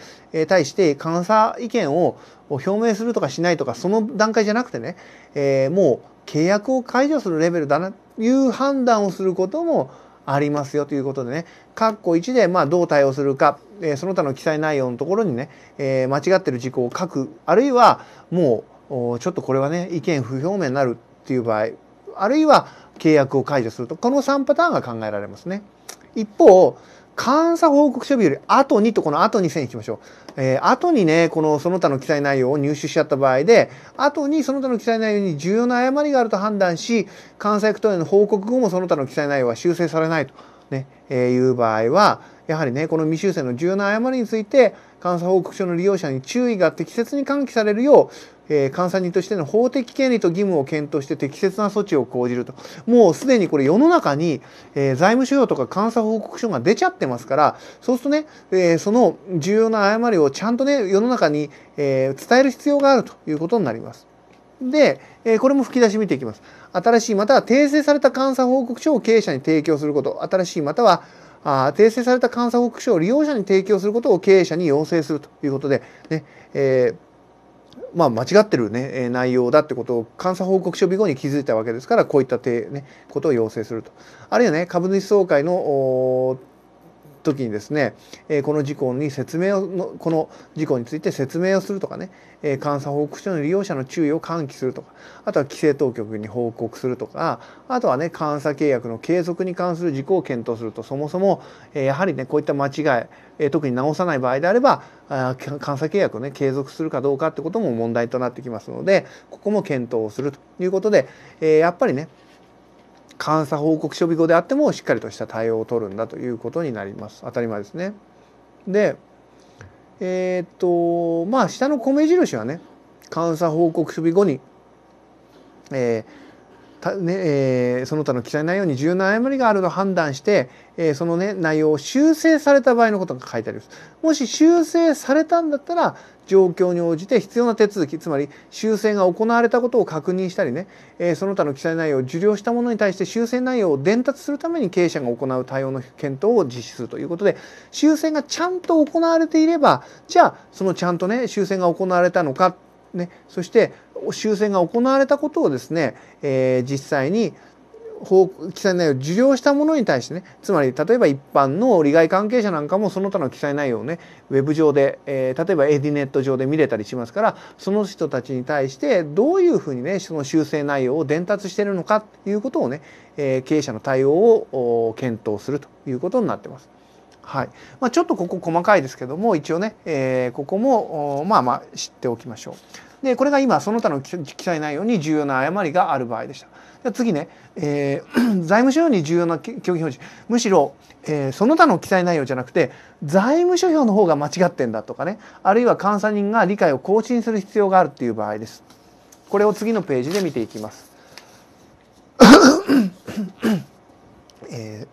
対して監査意見を表明するとかしないとか、その段階じゃなくてね、えー、もう、契約を解除するレベルだなという判断をすることもありますよということでね、括弧1でまどう対応するか、えその他の記載内容のところにね、え間違ってる事項を書く、あるいはもうちょっとこれはね、意見不表明になるっていう場合、あるいは契約を解除すると、この3パターンが考えられますね。一方、監査報告書日より後にと、この後に線引きましょう。えー、後にね、このその他の記載内容を入手しちゃった場合で、後にその他の記載内容に重要な誤りがあると判断し、監査役等への報告後もその他の記載内容は修正されないとね、えー、いう場合は、やはりね、この未修正の重要な誤りについて、監査報告書の利用者に注意が適切に喚起されるよう、えー、監査人としての法的権利と義務を検討して適切な措置を講じると。もうすでにこれ世の中に、えー、財務諸表とか監査報告書が出ちゃってますから、そうするとね、えー、その重要な誤りをちゃんとね、世の中に、えー、伝える必要があるということになります。で、えー、これも吹き出し見ていきます。新しいまたは訂正された監査報告書を経営者に提供すること。新しいまたはあ訂正された監査報告書を利用者に提供することを経営者に要請するということでね、えーまあ、間違ってる、ね、内容だってことを監査報告書日後に気づいたわけですからこういった、ね、ことを要請するとあるいはね株主総会の時にですね、えこの事項に説明をのこの事項について説明をするとかね、え監査報告書の利用者の注意を喚起するとかあとは規制当局に報告するとかあとはね監査契約の継続に関する事項を検討するとそもそも、えやはりねこういった間違い、え特に直さない場合であればあ監査契約をね継続するかどうかってことも問題となってきますのでここも検討をするということで、えやっぱりね監査報告書備後であってもしっかりとした対応を取るんだということになります当たり前ですね。でえー、っとまあ下の米印はね監査報告書備後に、えーねえー、その他の記載内容に重要な誤りがあると判断して、えー、その、ね、内容を修正された場合のことが書いてあります。もし修正されたんだったら状況に応じて必要な手続きつまり修正が行われたことを確認したりね、えその他の記載内容を受領したものに対して修正内容を伝達するために経営者が行う対応の検討を実施するということで修正がちゃんと行われていればじゃあそのちゃんとね修正が行われたのか、ね、そして修正が行われたことをですね、えー、実際に、法記載内容を受領したものに対してねつまり例えば一般の利害関係者なんかもその他の記載内容をねウェブ上で、えー、例えばエディネット上で見れたりしますからその人たちに対してどういうふうにねその修正内容を伝達しているのかということをね、えー、経営者の対応を検討するということになってます。はいまあ、ちょっとここ細かいですけども一応ね、えー、ここもまあまあ知っておきましょう。でこれが今その他の記載内容に重要な誤りがある場合でした。次ね、えー、財務諸表に重要な虚偽表示むしろ、えー、その他の記載内容じゃなくて財務諸表の方が間違ってんだとかねあるいは監査人が理解を更新する必要があるっていう場合です。これを次のページで見ていきます。え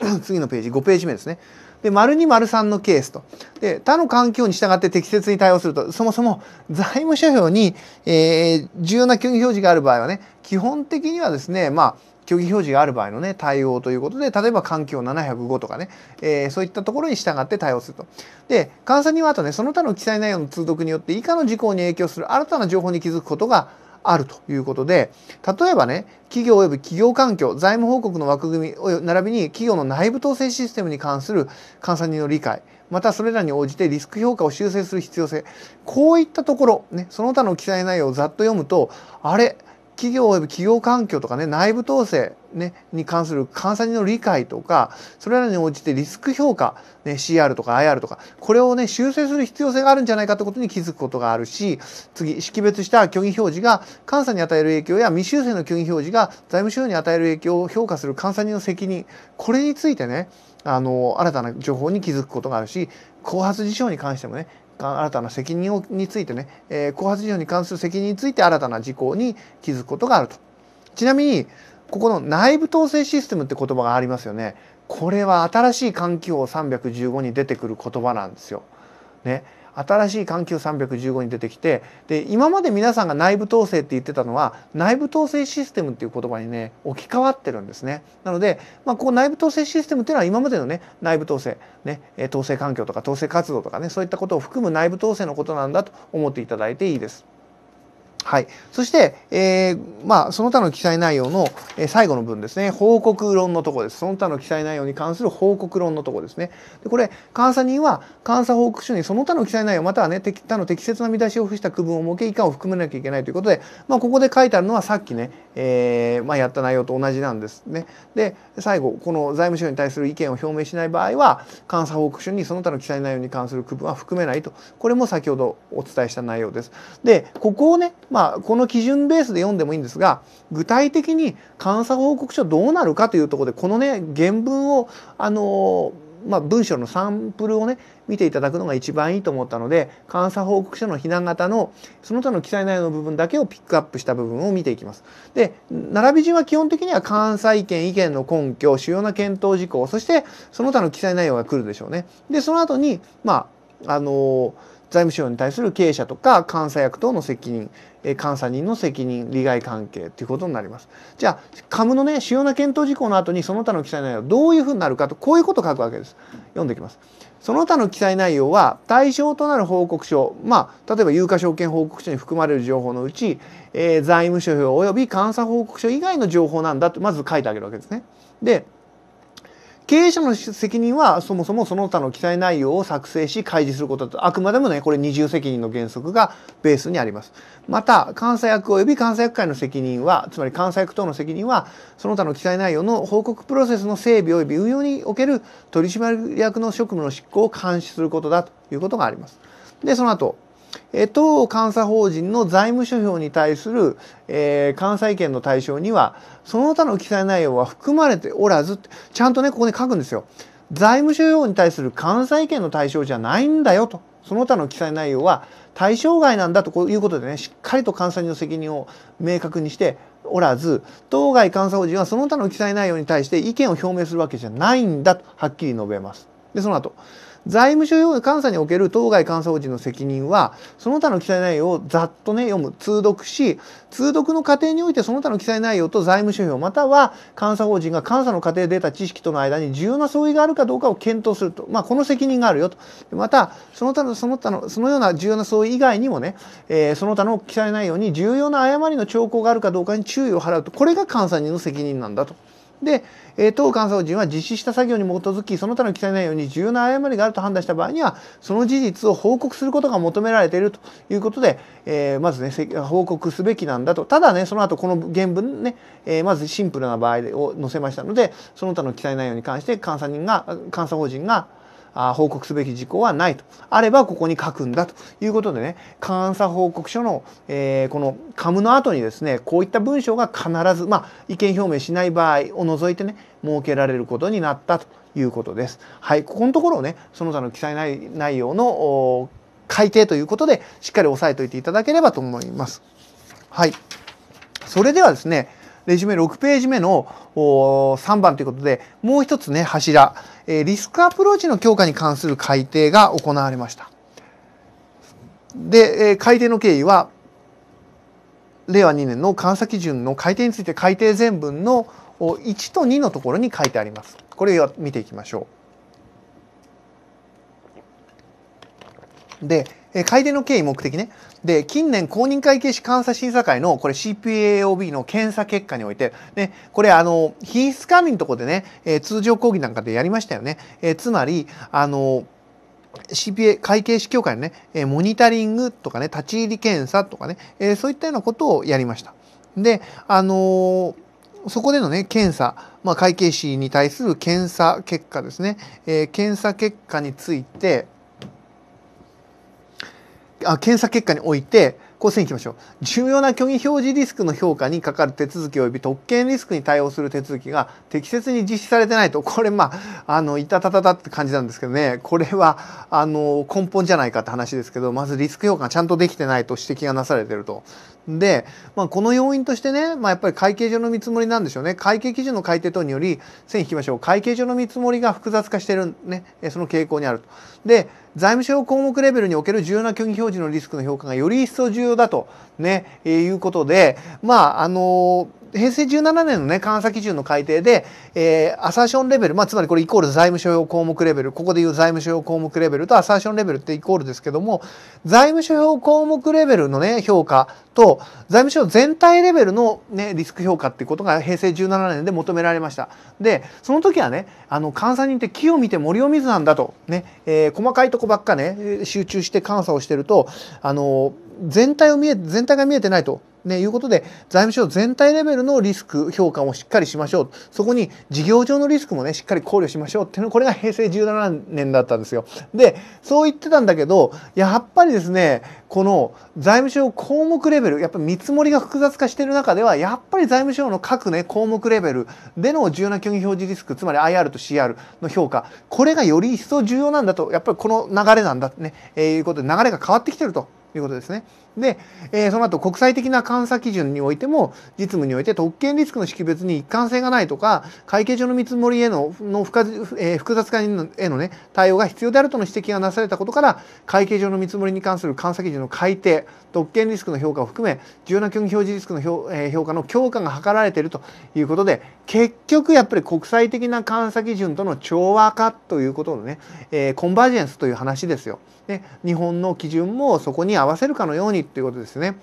ー、次のページ5ページ目ですね。で、丸2、丸3のケースと。で、他の環境に従って適切に対応すると、そもそも財務諸表に、えー、重要な虚偽表示がある場合はね、基本的にはですね、まあ、虚偽表示がある場合のね、対応ということで、例えば環境705とかね、えー、そういったところに従って対応すると。で、監査人はあとね、その他の記載内容の通読によって以下の事項に影響する新たな情報に気づくことがあるということで例えばね企業及び企業環境財務報告の枠組み並びに企業の内部統制システムに関する監査人の理解またそれらに応じてリスク評価を修正する必要性こういったところ、ね、その他の記載内容をざっと読むとあれ企業及び企業環境とかね内部統制、ね、に関する監査人の理解とかそれらに応じてリスク評価、ね、CR とか IR とかこれをね修正する必要性があるんじゃないかってことに気づくことがあるし次識別した虚偽表示が監査に与える影響や未修正の虚偽表示が財務省に与える影響を評価する監査人の責任これについてねあの新たな情報に気づくことがあるし後発事象に関してもね新たな責任をについてね、えー、後発事業に関する責任について新たな事項に気づくことがあると。ちなみにここの内部統制システムって言葉がありますよね。これは新しい環境315に出てくる言葉なんですよ。ね。新しい環球315に出てきてで今まで皆さんが内部統制って言ってたのは内部統制システムっていう言葉にね置き換わってるんですね。なので、まあ、こう内部統制システムっていうのは今までのね内部統制、ね、統制環境とか統制活動とかねそういったことを含む内部統制のことなんだと思っていただいていいです。はい、そして、えー、まあ、その他の記載内容の、えー、最後の文分ですね報告論のとこですその他の記載内容に関する報告論のとこですねでこれ監査人は監査報告書にその他の記載内容または、ね、他の適切な見出しを付した区分を設け以下を含めなきゃいけないということで、まあ、ここで書いてあるのはさっきね、えー、まあ、やった内容と同じなんですね。で最後この財務省に対する意見を表明しない場合は監査報告書にその他の記載内容に関する区分は含めないとこれも先ほどお伝えした内容です。でここをねまあ、この基準ベースで読んでもいいんですが具体的に監査報告書どうなるかというところでこのね原文をあのまあ、文章のサンプルをね見ていただくのが一番いいと思ったので監査報告書の避難型のその他の記載内容の部分だけをピックアップした部分を見ていきます。で並び順は基本的には監査意見意見の根拠主要な検討事項そしてその他の記載内容が来るでしょうね。でその後にまああのー財務省に対する経営者とか監査役等の責任、え監査人の責任、利害関係ということになります。じゃあ、カムのね、主要な検討事項の後にその他の記載内容はどういうふうになるかと、こういうことを書くわけです。読んできます。その他の記載内容は対象となる報告書、まあ、例えば有価証券報告書に含まれる情報のうち、えー、財務諸表及び監査報告書以外の情報なんだとまず書いてあげるわけですね。で経営者の責任はそもそもその他の記載内容を作成し開示することだとあくまでもねこれ二重責任の原則がベースにありますまた監査役及び監査役会の責任はつまり監査役等の責任はその他の記載内容の報告プロセスの整備及び運用における取締役の職務の執行を監視することだということがありますでその後え当監査法人の財務諸表に対する、えー、監査意見の対象には、その他の記載内容は含まれておらず、ちゃんとね、ここで書くんですよ。財務諸表に対する監査意見の対象じゃないんだよと。その他の記載内容は対象外なんだということでね、しっかりと監査人の責任を明確にしておらず、当該監査法人はその他の記載内容に対して意見を表明するわけじゃないんだと、はっきり述べます。で、その後。財務省監査における当該監査法人の責任はその他の記載内容をざっとね読む通読し通読の過程においてその他の記載内容と財務諸表または監査法人が監査の過程で得た知識との間に重要な相違があるかどうかを検討すると、まあ、この責任があるよとまたその他のその他のそのような重要な相違以外にもね、えー、その他の記載内容に重要な誤りの兆候があるかどうかに注意を払うとこれが監査人の責任なんだと。で、えー、当監査法人は実施した作業に基づきその他の記載内容に重要な誤りがあると判断した場合にはその事実を報告することが求められているということで、えー、まずね報告すべきなんだとただねその後この原文ね、えー、まずシンプルな場合を載せましたのでその他の記載内容に関して監査人が監査法人が報告すべき事項はないと。あればここに書くんだということでね、監査報告書の、えー、このカムの後にですね、こういった文章が必ず、まあ、意見表明しない場合を除いてね、設けられることになったということです。はい、ここのところをね、その他の記載内内容の改定ということで、しっかり押さえておいていただければと思います。はい。それではですね、レジュメ6ページ目の3番ということで、もう一つね、柱、リスクアプローチの強化に関する改定が行われました。で、改定の経緯は、令和2年の監査基準の改定について改定全文の1と2のところに書いてあります。これを見ていきましょう。で、え改定の経緯目的ね。で、近年公認会計士監査審査会のこれ CPAOB の検査結果において、ね、これあの、品質管理のとこでね、えー、通常講義なんかでやりましたよね。えー、つまり、あの、CPA 会計士協会のね、えー、モニタリングとかね、立ち入り検査とかね、えそういったようなことをやりました。で、あのそこでのね、検査、まあ、会計士に対する検査結果ですね、え検査結果について、あ検査結果において、こう線いきましょう。重要な虚偽表示リスクの評価にかかる手続き及び特権リスクに対応する手続きが適切に実施されてないと、これまあ、あの、いたたたたって感じなんですけどね、これは、あの、根本じゃないかって話ですけど、まずリスク評価がちゃんとできてないと指摘がなされてると。で、まあ、この要因としてね、まあ、やっぱり会計上の見積もりなんでしょうね会計基準の改定等により線引きましょう会計上の見積もりが複雑化してる、ね、その傾向にあると。で財務省項目レベルにおける重要な虚偽表示のリスクの評価がより一層重要だと、ね、いうことでまああのー平成17年のね、監査基準の改定で、えー、アサーションレベル、まあ、つまりこれイコール財務諸表項目レベル、ここでいう財務諸表項目レベルとアサーションレベルってイコールですけども、財務諸表項目レベルのね、評価と、財務省全体レベルのね、リスク評価っていうことが平成17年で求められました。で、その時はね、あの、監査人って木を見て森を見ずなんだと、ね、えー、細かいとこばっかね、集中して監査をしてると、あの、全体を見え、全体が見えてないと。ね、いうことで財務省全体レベルのリスク評価もしっかりしましょうそこに事業上のリスクもねしっかり考慮しましょうっていうのこれが平成17年だったんですよ。でそう言ってたんだけどやっぱりですねこの財務省項目レベルやっぱり見積もりが複雑化している中ではやっぱり財務省の各、ね、項目レベルでの重要な虚偽表示リスクつまり IR と CR の評価これがより一層重要なんだとやっぱりこの流れなんだね、えー、いうことで流れが変わってきてるということですね。で、えー、その後国際的な監査基準においても実務において特権リスクの識別に一貫性がないとか会計上の見積もりへのの深、えー、複雑化への,、ね、対応が必要であるとの指摘がなされたことから会計上の見積もりに関する監査基準の改定特権リスクの評価を含め重要な虚偽表示リスクの評,、えー、評価の強化が図られているということで結局やっぱり国際的な監査基準との調和化ということのね、えー、コンバージェンスという話ですよ。ね、日本の基準もそこに合わせるかのようにいということですね。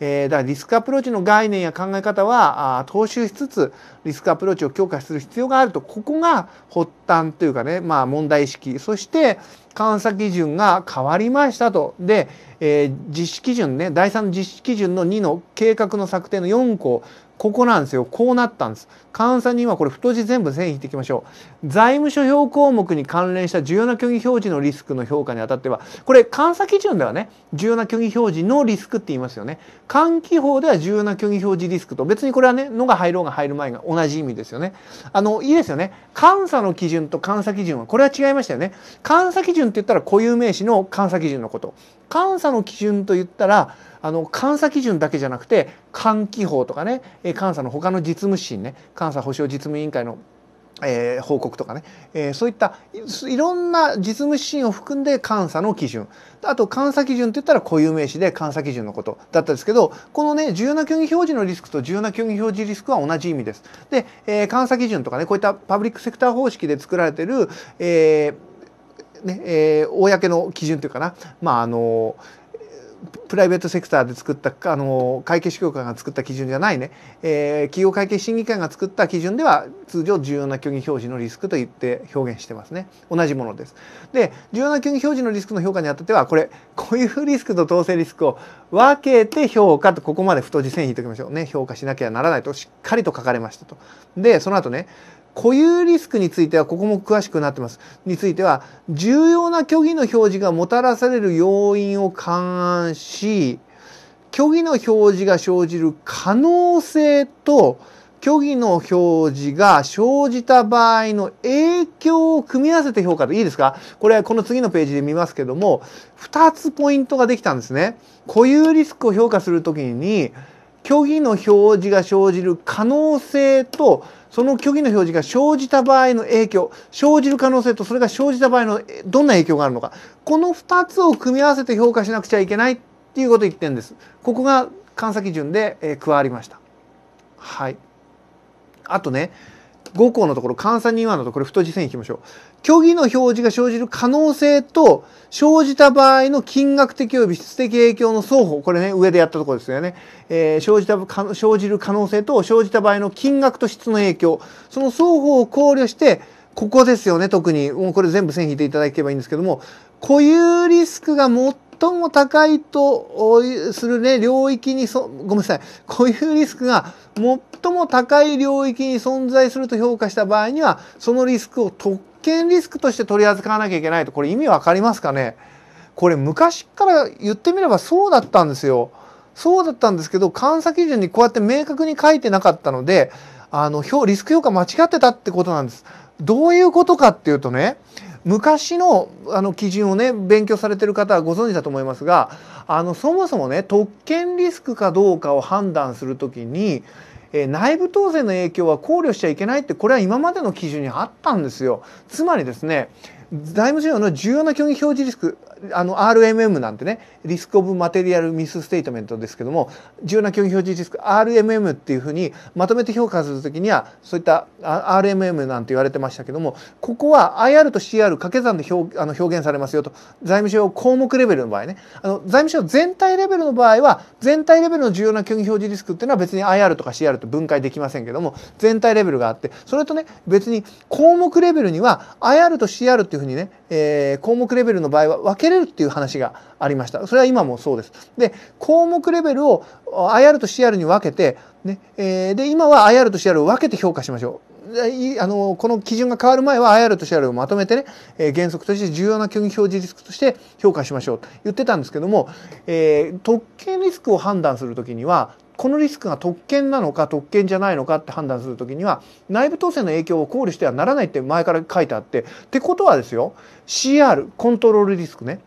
えー、だからリスクアプローチの概念や考え方はあ踏襲しつつリスクアプローチを強化する必要があるとここが発端というかね、まあ、問題意識そして監査基準が変わりましたとで、えー、実施基準ね第3実施基準の2の計画の策定の4項ここなんですよ。こうなったんです。監査人はこれ太字全部線引いていきましょう。財務諸表項目に関連した重要な虚偽表示のリスクの評価にあたっては、これ監査基準ではね、重要な虚偽表示のリスクって言いますよね。換気法では重要な虚偽表示リスクと、別にこれはね、のが入ろうが入る前が同じ意味ですよね。あの、いいですよね。監査の基準と監査基準は、これは違いましたよね。監査基準って言ったら固有名詞の監査基準のこと。監査の基準と言ったら、あの監査基準だけじゃなくて換気法とかね監査の他の実務審ね監査保障実務委員会のえー、報告とかね、えー、そういったいろんな実務指針を含んで監査の基準あと監査基準って言ったら固有名詞で監査基準のことだったんですけどこのね重要な虚偽表示のリスクと重要な虚偽表示リスクは同じ意味です。で、えー、監査基準とかねこういったパブリックセクター方式で作られてる、えーねえー、公の基準というかなまああのープライベートセクターで作ったあの会計士協会が作った基準じゃないね、えー、企業会計審議会が作った基準では通常重要な虚偽表示のリスクと言って表現してますね同じものです。で重要な虚偽表示のリスクの評価にあたってはこれこういうリスクと統制リスクを分けて評価とここまで太字線引いておきましょうね評価しなきゃならないとしっかりと書かれましたと。でその後ね固有リスクについてはここも詳しくなってますについては重要な虚偽の表示がもたらされる要因を勘案し虚偽の表示が生じる可能性と虚偽の表示が生じた場合の影響を組み合わせて評価でいいですかこれはこの次のページで見ますけども2つポイントができたんですね。固有リスクを評価するときに虚偽の表示が生じる可能性とその虚偽の表示が生じた場合の影響生じる可能性とそれが生じた場合のどんな影響があるのかこの2つを組み合わせて評価しなくちゃいけないっていうことを言ってるんです。ここが監査基準で、え加わりました。はい。あとね5項のところ監査人はのところ太字線引きましょう。虚偽の表示が生じる可能性と生じた場合の金額的及び質的影響の双方これね上でやったところですよね、えー、生じた生じる可能性と生じた場合の金額と質の影響その双方を考慮してここですよね特にもうこれ全部線引いていただければいいんですけども固有リスクが最も高いとするね領域にそごめんなさい固有リスクが最も高い領域に存在すると評価した場合にはそのリスクを特権リスクとして取り扱わなきゃいけないとこれ意味わかりますかねこれ昔から言ってみればそうだったんですよ。そうだったんですけど監査基準にこうやって明確に書いてなかったのであのリスク評価間違ってたってことなんです。どういうことかっていうとね昔のあの基準をね勉強されてる方はご存知だと思いますがあのそもそもね特権リスクかどうかを判断する時に、えー、内部当然の影響は考慮しちゃいけないってこれは今までの基準にあったんですよ。つまりですね財務省の重要な虚偽表示リスクあの RMM なんてねリスク・オブ・マテリアル・ミス・ステートメントですけども重要な競技表示リスク RMM っていうふうにまとめて評価する時にはそういった RMM なんて言われてましたけどもここは IR と CR 掛け算で表あの表現されますよと財務省項目レベルの場合ねあの財務省全体レベルの場合は全体レベルの重要な競技表示リスクっていうのは別に IR とか CR と分解できませんけども全体レベルがあってそれとね別に項目レベルには IR と CR っていうふうにね、えー、項目レベルの場合は分けけれるっていう話がありました。それは今もそうです。で、項目レベルを IR と CR に分けて、ね、えで、今は IR と CR を分けて評価しましょう。あのこの基準が変わる前は IR と CR をまとめてね、えー、原則として重要な虚偽表示リスクとして評価しましょうと言ってたんですけども、えー、特権リスクを判断する時にはこのリスクが特権なのか特権じゃないのかって判断する時には内部統制の影響を考慮してはならないって前から書いてあってってことはですよ CR コントロールリスクね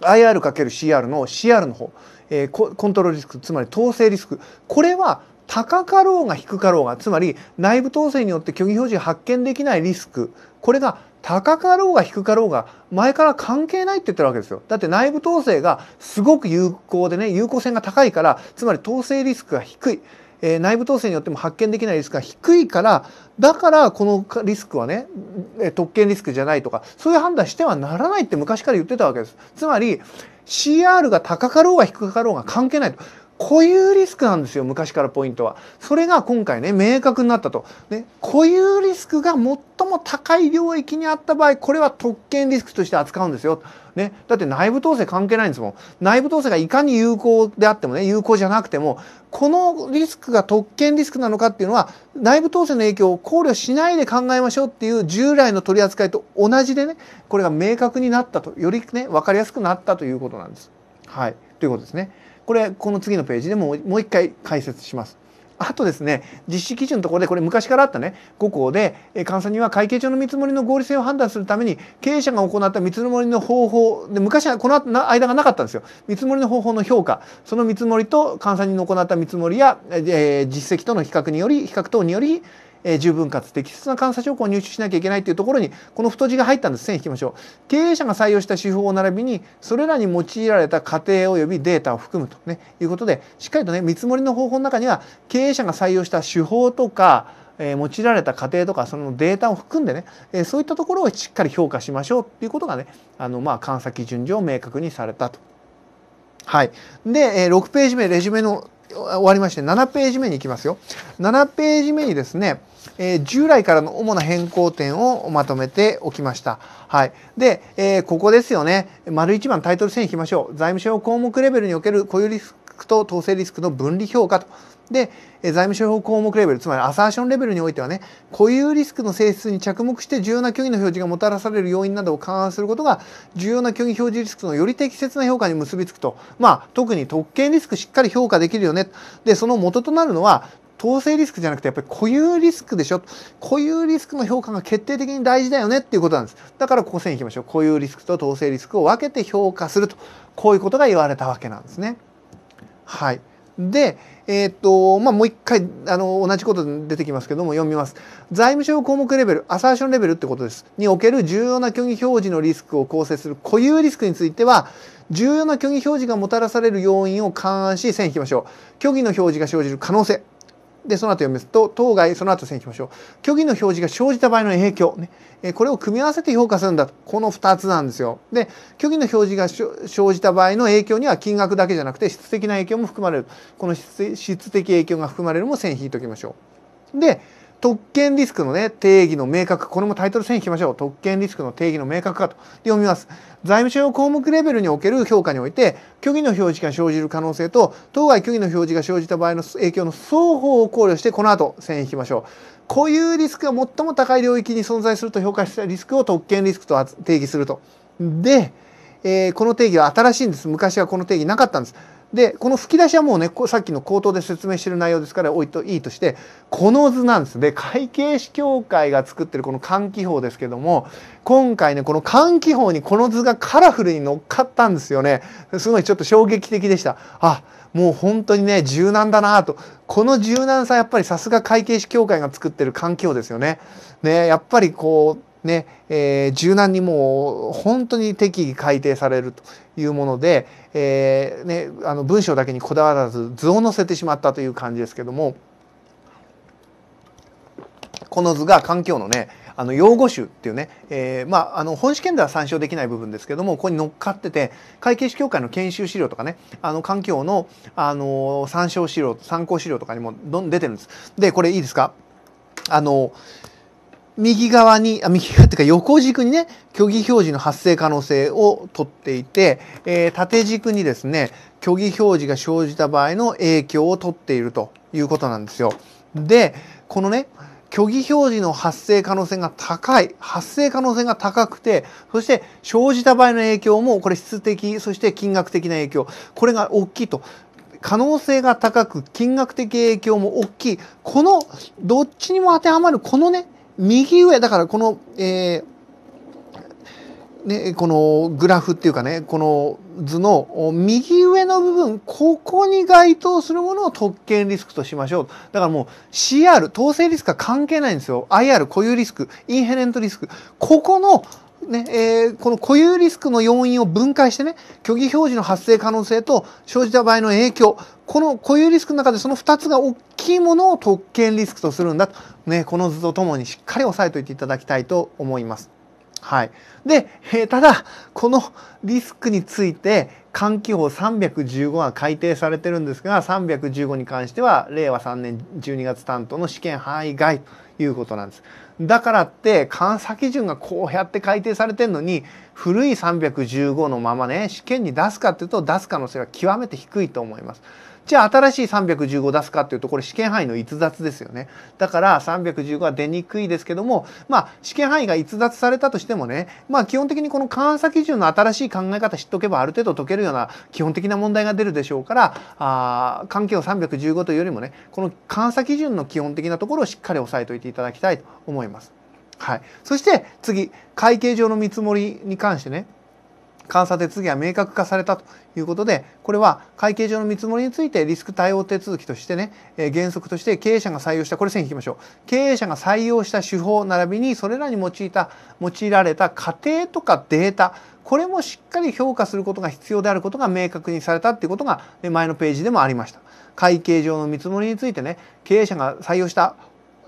IR×CR の CR の方、えー、コントロールリスクつまり統制リスクこれは高かろうが低かろうがつまり内部統制によって虚偽表示発見できないリスクこれが高かろうが低かろうが前から関係ないって言ってるわけですよ。だって内部統制がすごく有効でね有効性が高いからつまり統制リスクが低い。えー、内部統制によっても発見できないリスクが低いからだからこのリスクはね特権リスクじゃないとかそういう判断してはならないって昔から言ってたわけです。つまり CR が高かろうが低かろうが関係ないと。固有リスクなんですよ昔からポイントは。それが今回ね明確になったと。ね、固有リスクが最も高い領域にあった場合これは特権リスクとして扱うんですよ。ね、だって内部統制関係ないんですもん内部統制がいかに有効であってもね有効じゃなくてもこのリスクが特権リスクなのかっていうのは内部統制の影響を考慮しないで考えましょうっていう従来の取り扱いと同じでねこれが明確になったとよりね分かりやすくなったということなんです。はいということですね。これこの次のページでももう一回解説します。あとですね実施基準のところでこれ昔からあったね5項で監査人は会計上の見積もりの合理性を判断するために経営者が行った見積もりの方法で昔はこの間がなかったんですよ見積もりの方法の評価その見積もりと監査人の行った見積もりや、えー、実績との比較により比較等によりえー、十分かつ適切な監査証拠を入手しなきゃいけないというところにこの太字が入ったんです線引きましょう経営者が採用した手法を並びにそれらに用いられた過程及びデータを含むと、ね、いうことでしっかりとね見積もりの方法の中には経営者が採用した手法とかえ用いられた過程とかそのデータを含んでね、えそういったところをしっかり評価しましょうっていうことがねあのまあ監査基準上明確にされたと。はい、で、え6ページ目レジュメの終わりまして7ページ目に行きますよ。7ページ目にですねえー、従来からの主な変更点をまとめておきました。はい。で、えー、ここですよね。丸1番タイトル線いきましょう。財務省項目レベルにおける雇用リスクと統制リスクの分離評価と。で、財務省項目レベル、つまりアサーションレベルにおいてはね、固有リスクの性質に着目して重要な虚偽の表示がもたらされる要因などを勘案することが、重要な虚偽表示リスクのより適切な評価に結びつくと。まあ、特に特権リスクしっかり評価できるよね。で、その元となるのは、統制リスクじゃなくてやっぱり固有リスクでしょ固有リスクの評価が決定的に大事だよねっていうことなんですだからここ線いきましょう固有リスクと統制リスクを分けて評価するとこういうことが言われたわけなんですねはいでえー、っとまあ、もう一回あの同じこと出てきますけども読みます財務省項目レベルアサーションレベルってことですにおける重要な虚偽表示のリスクを構成する固有リスクについては重要な虚偽表示がもたらされる要因を勘案し線引きましょう虚偽の表示が生じる可能性で、その後読みます。と、当該、その後線引きましょう。虚偽の表示が生じた場合の影響。ね。えこれを組み合わせて評価するんだと。この2つなんですよ。で、虚偽の表示が生じた場合の影響には金額だけじゃなくて質的な影響も含まれる。この質的影響が含まれるも線引いておきましょう。で、特権リスクのね、定義の明確。これもタイトル戦引きましょう。特権リスクの定義の明確化と読みます。財務省の項目レベルにおける評価において、虚偽の表示が生じる可能性と、当該虚偽の表示が生じた場合の影響の双方を考慮して、この後、線引きましょう。固有リスクが最も高い領域に存在すると評価したリスクを特権リスクと定義すると。で、えー、この定義は新しいんです。昔はこの定義なかったんです。でこの吹き出しはもうねさっきの口頭で説明してる内容ですからおいといいとしてこの図なんですで会計士協会が作ってるこの換気法ですけども今回ねこの換気法にこの図がカラフルに乗っかったんですよねすごいちょっと衝撃的でしたあもう本当にね柔軟だなとこの柔軟さやっぱりさすが会計士協会が作ってる環境ですよねねやっぱりこうねえー、柔軟にもう本当に適宜改定されるというもので、えー、ね、あの文章だけにこだわらず図を載せてしまったという感じですけどもこの図が環境のねあの用語集っていうね、えー、まあ、あの本試験では参照できない部分ですけどもここに乗っかってて会計士協会の研修資料とかねあの環境の、あの参照資料参考資料とかにも出てるんです。でこれいいですかあの右側に、あ右側っていうか横軸にね、虚偽表示の発生可能性をとっていて、えー、縦軸にですね、虚偽表示が生じた場合の影響をとっているということなんですよ。で、このね、虚偽表示の発生可能性が高い、発生可能性が高くて、そして生じた場合の影響も、これ質的、そして金額的な影響、これが大きいと。可能性が高く、金額的影響も大きい。この、どっちにも当てはまる、このね、右上、だからこの、えーね、このグラフっていうかね、この図の右上の部分、ここに該当するものを特権リスクとしましょう。だからもう CR、統制リスクは関係ないんですよ。IR、固有リスク、インヘレントリスク。ここのねえー、この固有リスクの要因を分解してね虚偽表示の発生可能性と生じた場合の影響この固有リスクの中でその2つが大きいものを特権リスクとするんだと、ね、この図とともにしっかり押さえておいていただきたいと思います。はい。で、えー、ただ、このリスクについて、換気法315は改定されてるんですが、315に関しては、令和3年12月担当の試験範囲外ということなんです。だからって、監査基準がこうやって改定されてるのに、古い315のままね、試験に出すかっていうと、出す可能性が極めて低いと思います。じゃあ新しい315出すかっていうとこれ試験範囲の逸脱ですよね。だから315は出にくいですけども、まあ試験範囲が逸脱されたとしてもね、まあ基本的にこの監査基準の新しい考え方知っとけばある程度解けるような基本的な問題が出るでしょうから、あ関係を315というよりもね、この監査基準の基本的なところをしっかり押さえておいていただきたいと思います。はい。そして次、会計上の見積もりに関してね、監査手続きが明確化されたということでこれは会計上の見積もりについてリスク対応手続きとしてね、え原則として経営者が採用したこれ線引きましょう経営者が採用した手法並びにそれらに用いた用いられた過程とかデータこれもしっかり評価することが必要であることが明確にされたっていうことが前のページでもありました。会計上の見積もりについてね経営者が採用した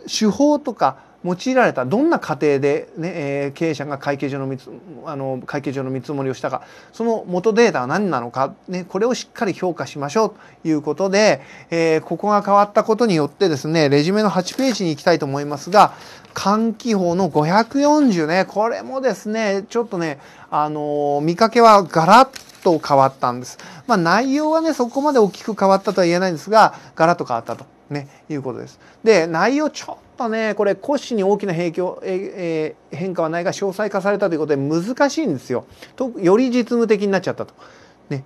手法とか用いられたどんな過程でね、えー、経営者が会計上の見あの会計上の見積もりをしたかその元データは何なのか、ね、これをしっかり評価しましょうということで、えー、ここが変わったことによってですねレジュメの8ページに行きたいと思いますが換気法の540ねこれもですねちょっとねあのー、見かけはガラッと変わったんです。まあ、内容はねそこまで大きく変わったとは言えないんですがガラッと変わったと。ね、いうことです。で、内容ちょっぱねこれ骨子に大きな影響、え変化はないが詳細化されたということで難しいんですよ。とより実務的になっちゃったと。ね、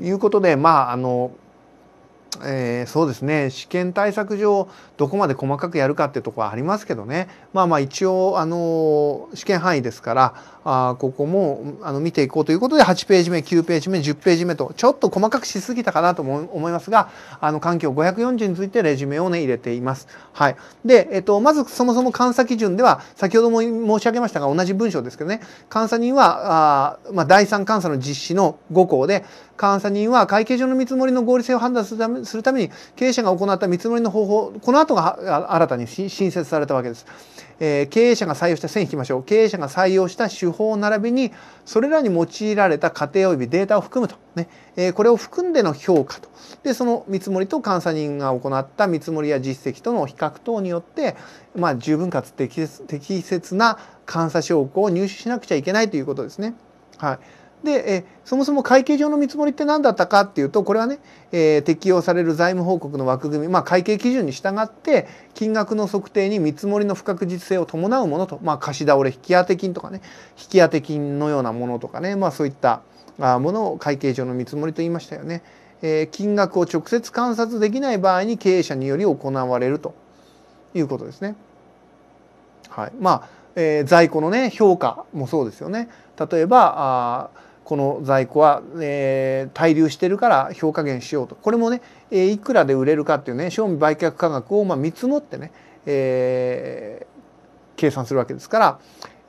いうことでまああの、えー、そうですね試験対策上どこまで細かくやるかっていうとこはありますけどねまあまあ一応あの試験範囲ですからあここもあの見ていこうということで8ページ目9ページ目10ページ目とちょっと細かくしすぎたかなと思いますがあの環境540についてレジュメをね入れています。はい、で、えっと、まずそもそも監査基準では先ほども申し上げましたが同じ文章ですけどね監査人はあ、まあ、第3監査の実施の5項で監査人は会計上の見積もりの合理性を判断するためするために経営者が行った見積もりの方法この後が新たに新設されたわけです。えー、経営者が採用した線引きましょう経営者が採用した手法並びにそれらに用いられた過程及びデータを含むと、ねえー、これを含んでの評価とでその見積もりと監査人が行った見積もりや実績との比較等によって、まあ、十分かつ適切な監査証拠を入手しなくちゃいけないということですね。はい、で、えそもそも会計上の見積もりって何だったかっていうとこれはね、えー、適用される財務報告の枠組み、まあ、会計基準に従って金額の測定に見積もりの不確実性を伴うものと、まあ、貸倒れ引当金とかね引当金のようなものとかね、まあ、そういったものを会計上の見積もりと言いましたよね。えー、金額を直接観察できない場合に経営者により行われるということですね。はい、まあ、えー、在庫のね評価もそうですよね。例えばあこの在庫は、えー、滞留してるから評価減しようとこれもね、えー、いくらで売れるかっていうね賞味売却価格をま見積もってね、えー、計算するわけですから、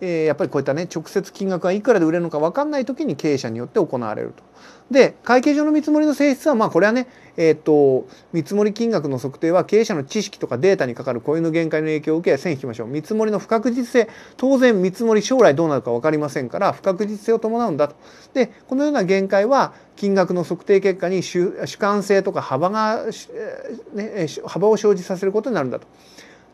えやっぱりこういったね直接金額がいくらで売れるのか分かんない時に経営者によって行われると。で会計上の見積もりの性質はまあこれはねえっ、と見積もり金額の測定は経営者の知識とかデータにかかる雇用の限界の影響を受け線引きましょう見積もりの不確実性当然見積もり将来どうなるか分かりませんから不確実性を伴うんだと。でこのような限界は金額の測定結果に主主観性とか幅が、ね、幅を生じさせることになるんだと。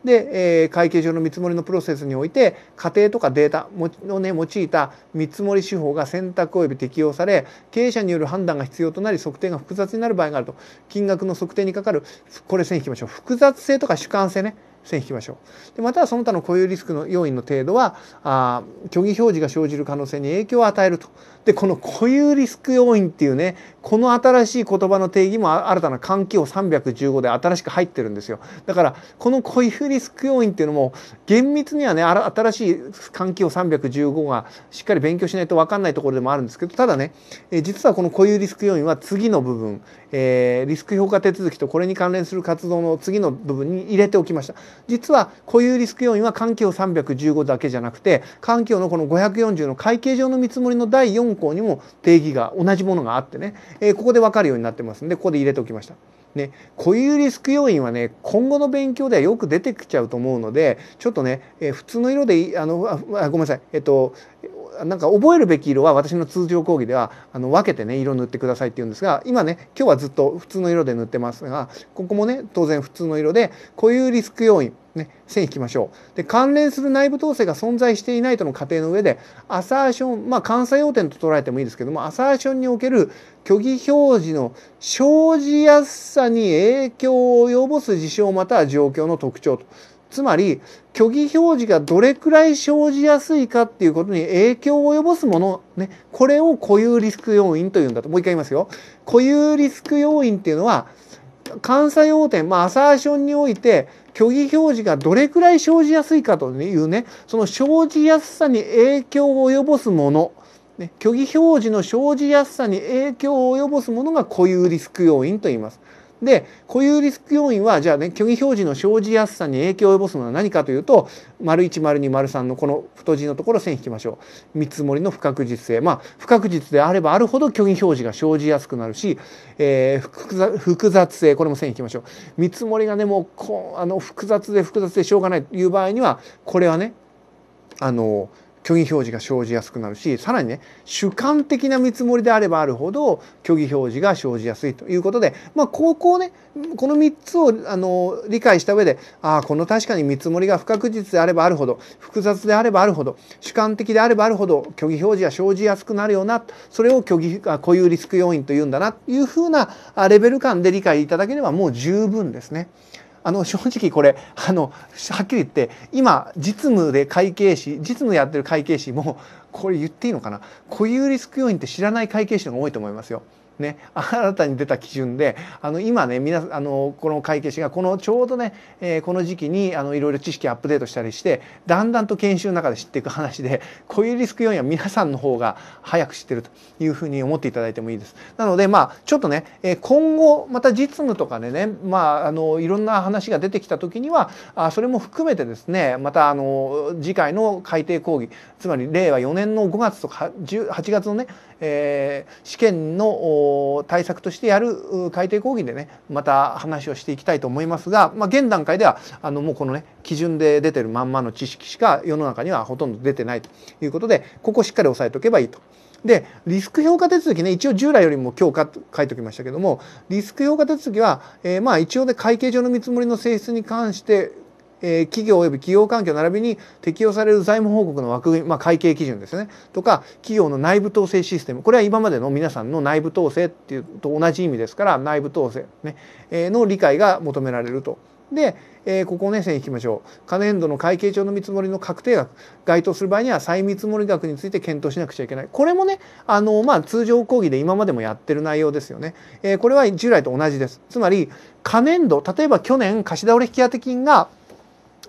で、えー、会計上の見積もりのプロセスにおいて家庭とかデータを、ね、用いた見積もり手法が選択及び適用され経営者による判断が必要となり測定が複雑になる場合があると金額の測定にかかるこれ線引きましょう複雑性とか主観性ね線引きましょうでまたはその他の固有リスクの要因の程度はあ虚偽表示が生じる可能性に影響を与えるとでこの固有リスク要因っていうねこの新しい言葉の定義も新たな環境315で新しく入ってるんですよだからこの固有リスク要因っていうのも厳密にはね新しい換気315がしっかり勉強しないと分かんないところでもあるんですけどただね、え実はこの固有リスク要因は次の部分、えー、リスク評価手続きとこれに関連する活動の次の部分に入れておきました実は固有リスク要因は環境315だけじゃなくて環境のこの540の会計上の見積もりの第4本項にも定義が同じものがあってね、えー、ここで分かるようになってますんでここで入れておきました。ね、固有リスク要因はね今後の勉強ではよく出てきちゃうと思うのでちょっとね、えー、普通の色でいいあのあごめんなさい、えっと、なんか覚えるべき色は私の通常講義ではあの分けてね色塗ってくださいって言うんですが今ね今日はずっと普通の色で塗ってますがここもね当然普通の色で固有リスク要因ね、線引きましょう。で関連する内部統制が存在していないとの仮定の上でアサーションまあ監査要点と捉えてもいいですけどもアサーションにおける虚偽表示の生じやすさに影響を及ぼす事象または状況の特徴とつまり虚偽表示がどれくらい生じやすいかっていうことに影響を及ぼすもの、ね、これを固有リスク要因というんだともう一回言いますよ。固有リスク要因っていうのは監査要点、まあ、アサーションにおいて虚偽表示がどれくらい生じやすいかというねその生じやすさに影響を及ぼすものね、虚偽表示の生じやすさに影響を及ぼすものが固有リスク要因と言います。で固有リスク要因はじゃあね虚偽表示の生じやすさに影響を及ぼすのは何かというと丸1丸2丸3のこの太字のところ線引きましょう見積もりの不確実性まあ不確実であればあるほど虚偽表示が生じやすくなるし、えー、複雑性これも線引きましょう見積もりがねもうこあの複雑で複雑でしょうがないという場合にはこれはねあの虚偽表示が生じやすくなるしさらにね主観的な見積もりであればあるほど虚偽表示が生じやすいということで、まあ、高校ねこの3つをあの理解した上でああこの確かに見積もりが不確実であればあるほど複雑であればあるほど主観的であればあるほど虚偽表示が生じやすくなるよなそれを虚偽固有リスク要因というんだなというふうなレベル感で理解いただければもう十分ですね。あの正直これあのはっきり言って今実務で会計士実務やってる会計士もこれ言っていいのかな固有リスク要因って知らない会計士の方が多いと思いますよ。ね、新たに出た基準であの今ね皆あのこの会計士がこのちょうどね、えー、この時期にあのいろいろ知識アップデートしたりしてだんだんと研修の中で知っていく話で こういうリスク要因は皆さんの方が早く知ってるというふうに思っていただいてもいいです。なのでまあちょっとね、え今後また実務とかでね、まあ、あのいろんな話が出てきた時にはあそれも含めてですねまたあの次回の改定講義つまり令和4年の5月とか8月のねえー、試験の対策としてやる改定講義でねまた話をしていきたいと思いますが、まあ、現段階ではあのもうこのね基準で出てるまんまの知識しか世の中にはほとんど出てないということでここしっかり押さえておけばいいと。でリスク評価手続きね一応従来よりも強化と書いておきましたけどもリスク評価手続きは、えー、まあ一応で会計上の見積もりの性質に関してえー、企業及び企業環境並びに適用される財務報告の枠組み、まあ、会計基準ですねとか企業の内部統制システムこれは今までの皆さんの内部統制っていうと同じ意味ですから内部統制ね、えー、の理解が求められると。で、えー、ここをね線引きましょう可燃度の会計帳の見積もりの確定額該当する場合には再見積もり額について検討しなくちゃいけないこれもねあの、まあ、通常講義で今までもやってる内容ですよね、えー、これは従来と同じですつまり可年度例えば去年貸倒れ引当金が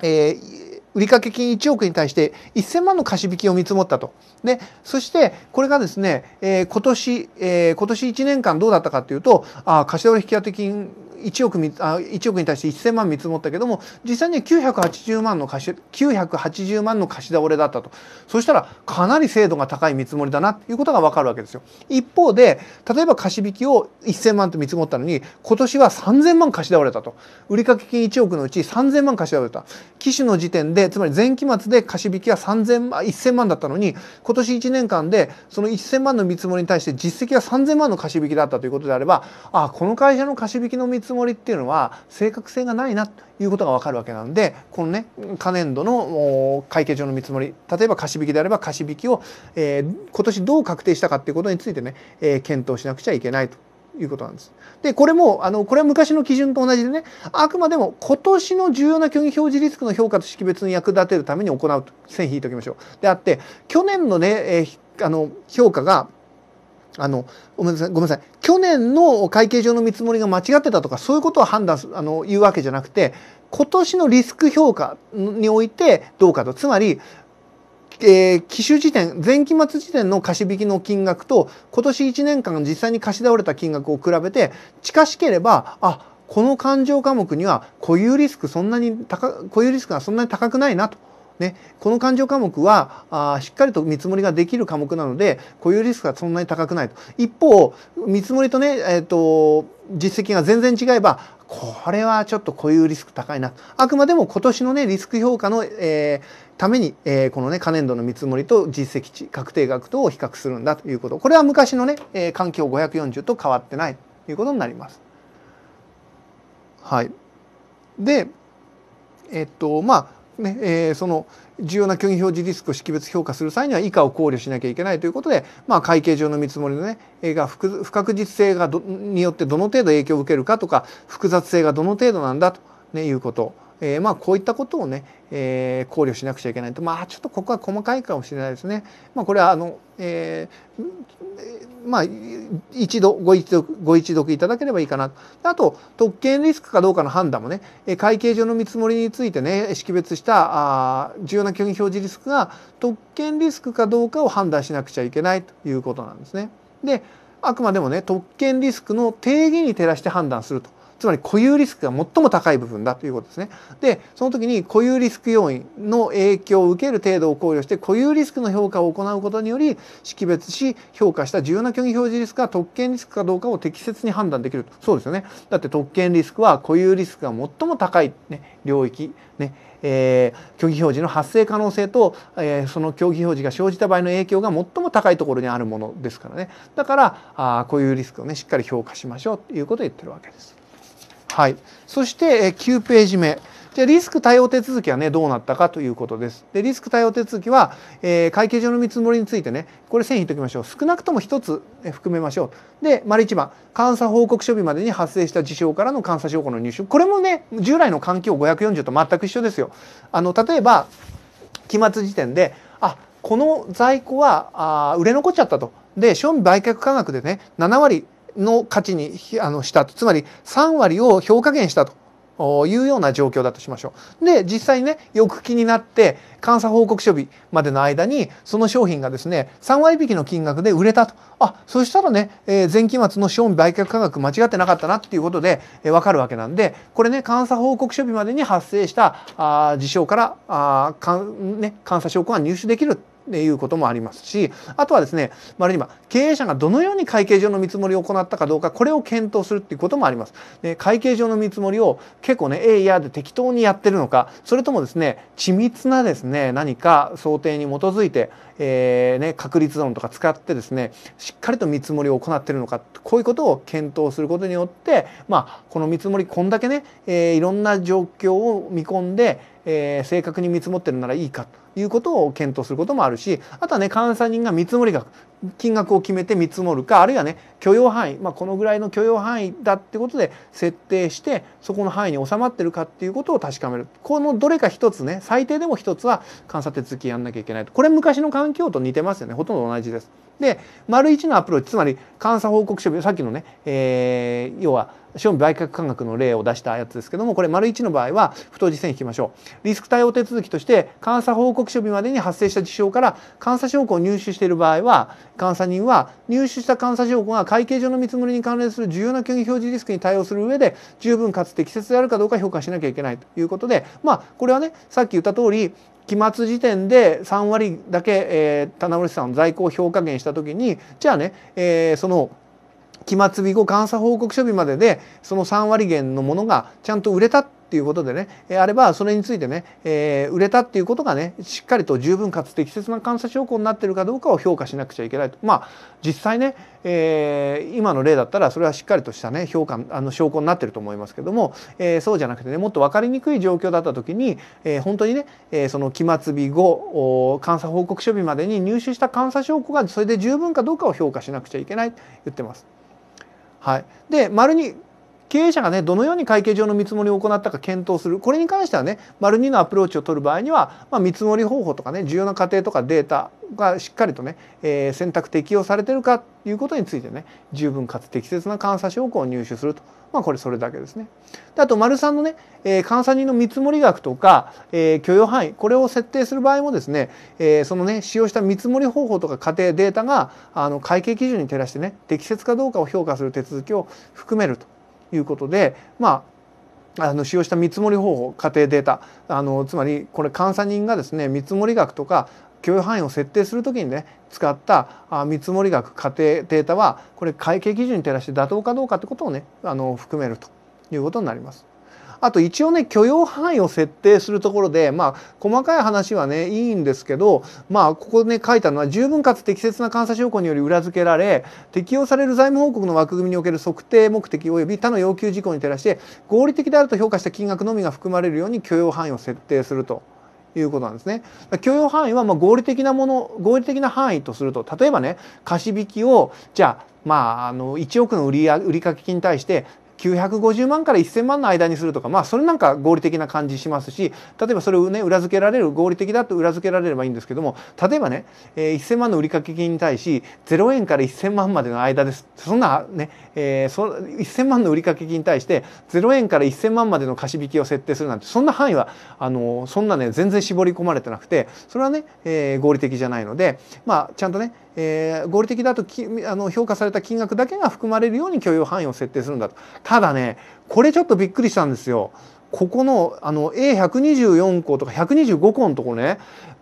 えー、売掛金1億に対して1000万の貸引を見積もったと。で、そしてこれがですね、えー、今年、えー、今年1年間どうだったかというと、あ貸倒引き当金1億あ1億に対して1000万見積もったけども実際には980万の貸し980万の貸し倒れだったとそしたらかなり精度が高い見積もりだなということが分かるわけですよ。一方で例えば貸し引きを1000万と見積もったのに今年は3000万貸し倒れたと売掛金1億のうち3000万貸し倒れた期首の時点でつまり前期末で貸し引きは3000万1000万だったのに今年1年間でその1000万の見積もりに対して実績は3000万の貸し引きだったということであればあこの会社の貸し引きの見積もりっていうのは正確性がないなということがわかるわけなんでこのね可燃度の会計上の見積もり例えば貸し引きであれば貸し引きを、えー、今年どう確定したかっていうことについてね、えー、検討しなくちゃいけないということなんです。でこれもあのこれは昔の基準と同じでねあくまでも今年の重要な虚偽表示リスクの評価と識別に役立てるために行うと線引いておきましょう。であって去年のね、えあの評価があのごめんなさいごめんなさい去年の会計上の見積もりが間違ってたとかそういうことを判断あの言うわけじゃなくて今年のリスク評価においてどうかとつまりえー、期首時点前期末時点の貸し引きの金額と今年1年間実際に貸し倒れた金額を比べて近しければあこの勘定科目には固有リスクそんなに高固有リスクがそんなに高くないなとね、この勘定科目はあしっかりと見積もりができる科目なので固有リスクがそんなに高くないと一方見積もりとね、えーと、と実績が全然違えばこれはちょっと固有リスク高いなあくまでも今年のねリスク評価の、えー、ために、えー、このね可燃度の見積もりと実績値確定額とを比較するんだということこれは昔のね、えー、環境540と変わってないということになります。はい、でえっとまあねえー、その重要な虚偽表示リスクを識別評価する際には以下を考慮しなきゃいけないということで、まあ、会計上の見積もりのね、が不確実性がによってどの程度影響を受けるかとか複雑性がどの程度なんだと、ね、いうこと。えー、まあこういったことをね、えー、考慮しなくちゃいけないとまあちょっとここは細かいかもしれないですね。まあ、これはあの、えー、まあ一度ご一読ご一読いただければいいかなあと特権リスクかどうかの判断もね会計上の見積もりについてね識別したあ重要な虚偽表示リスクが特権リスクかどうかを判断しなくちゃいけないということなんですね。であくまでもね特権リスクの定義に照らして判断するとつまり固有リスクが最も高い部分だということですね。でその時に固有リスク要因の影響を受ける程度を考慮して固有リスクの評価を行うことにより識別し評価した重要な虚偽表示リスクが特権リスクかどうかを適切に判断できるそうですよね。だって特権リスクは固有リスクが最も高い、ね、領域、ねえー、虚偽表示の発生可能性と、えー、その虚偽表示が生じた場合の影響が最も高いところにあるものですからねだからあ固有リスクをねしっかり評価しましょうということを言ってるわけです。はい、そして、え9ページ目じゃリスク対応手続きはねどうなったかということです。でリスク対応手続きは、えー、会計上の見積もりについてねこれ線引いておきましょう少なくとも1つ含めましょう。で丸1番監査報告書日までに発生した事象からの監査証拠の入手これもね従来の環境540と全く一緒ですよ。あの例えば期末時点であこの在庫はあ売れ残っちゃったと。で賞味売却価格でね7割の価値にあのしたとつまり3割を評価減したというような状況だとしましょう。で実際にね翌期になって監査報告書日までの間にその商品がですね3割引きの金額で売れたとあそしたらね、えー、前期末の賞味売却価格間違ってなかったなっていうことで、えー、分かるわけなんでこれね監査報告書日までに発生したあ事象からあかん、ね、監査証拠が入手できるっていうこともありますしあとはですね、まあ、今経営者がどのように会計上の見積もりを行ったかどうかこれを検討するっていうこともあります。で会計上の見積もりを結構ねえいやで適当にやってるのかそれともですね緻密なですね何か想定に基づいて、えー、ね、確率論とか使ってですねしっかりと見積もりを行ってるのかこういうことを検討することによって、まあ、この見積もりこんだけね、えー、いろんな状況を見込んで、えー、正確に見積もってるならいいかと。いうことを検討することもあるしあとはね監査人が見積もり額金額を決めて見積もるかあるいはね許容範囲、まあ、このぐらいの許容範囲だってことで設定してそこの範囲に収まってるかっていうことを確かめるこのどれか一つね最低でも一つは監査手続きやんなきゃいけないとこれ昔の環境と似てますよねほとんど同じです。で丸1のアプローチつまり監査報告書さっきのね、えー、要は賞味売却価格の例を出したやつですけどもこれ丸1の場合は不当事線引きましょう。リスク対応手続きとして監査報告読書日までに発生した事象から監査証拠を入手している場合は監査人は入手した監査証拠が会計上の見積もりに関連する重要な権偽表示リスクに対応する上で十分かつ適切であるかどうか評価しなきゃいけないということでまあこれはねさっき言った通り期末時点で3割だけ、えー、棚卸さんの在庫を評価減した時にじゃあね、えー、その期末日後監査報告書日まででその3割減のものがちゃんと売れたっていうことでね、えあればそれについてね、えー、売れたっていうことがねしっかりと十分かつ適切な監査証拠になってるかどうかを評価しなくちゃいけないとまあ実際ね、えー、今の例だったらそれはしっかりとしたね評価あの証拠になってると思いますけども、えー、そうじゃなくてねもっと分かりにくい状況だった時に、え本当にね、えその期末日後監査報告書日までに入手した監査証拠がそれで十分かどうかを評価しなくちゃいけないと言ってます。はい、で丸に経営者がねどのように会計上の見積もりを行ったか検討するこれに関してはね丸2のアプローチを取る場合には、まあ、見積もり方法とかね重要な過程とかデータがしっかりとね、えー、選択適用されてるかということについてね十分かつ適切な監査証拠を入手すると。まあこれそれだけですね。であと丸3のね、えー、監査人の見積もり額とか、えー、許容範囲これを設定する場合もですね、えー、そのね使用した見積もり方法とか過程データがあの会計基準に照らしてね適切かどうかを評価する手続きを含めるということで、まあ、あの使用した見積もり方法家庭データあのつまりこれ監査人がですね見積もり額とか許容範囲を設定するときにね使った見積もり額家庭データはこれ会計基準に照らして妥当かどうかってことをねあの含めるということになります。あと一応ね許容範囲を設定するところでまあ細かい話はねいいんですけどまあここね書いたのは十分かつ適切な監査証拠により裏付けられ適用される財務報告の枠組みにおける測定目的及び他の要求事項に照らして合理的であると評価した金額のみが含まれるように許容範囲を設定すると。いうことなんですね。許容範囲はま合理的なもの合理的な範囲とすると例えばね貸し引きをじゃあまあ、あの1億の売り売掛金に対して950万から1000万の間にするとかまあそれなんか合理的な感じしますし例えばそれをね裏付けられる合理的だと裏付けられればいいんですけども例えばね、えー、1000万の売掛金に対し0円から1000万までの間ですそんなね、えー、そ1000万の売掛金に対して0円から1000万までの貸し引きを設定するなんてそんな範囲はあのそんなね全然絞り込まれてなくてそれはね、えー、合理的じゃないのでまあちゃんとねえー、合理的だとあの評価された金額だけが含まれるように許容範囲を設定するんだとただねこれちょっとびっくりしたんですよ。ここのあの A124 項とか125項のところね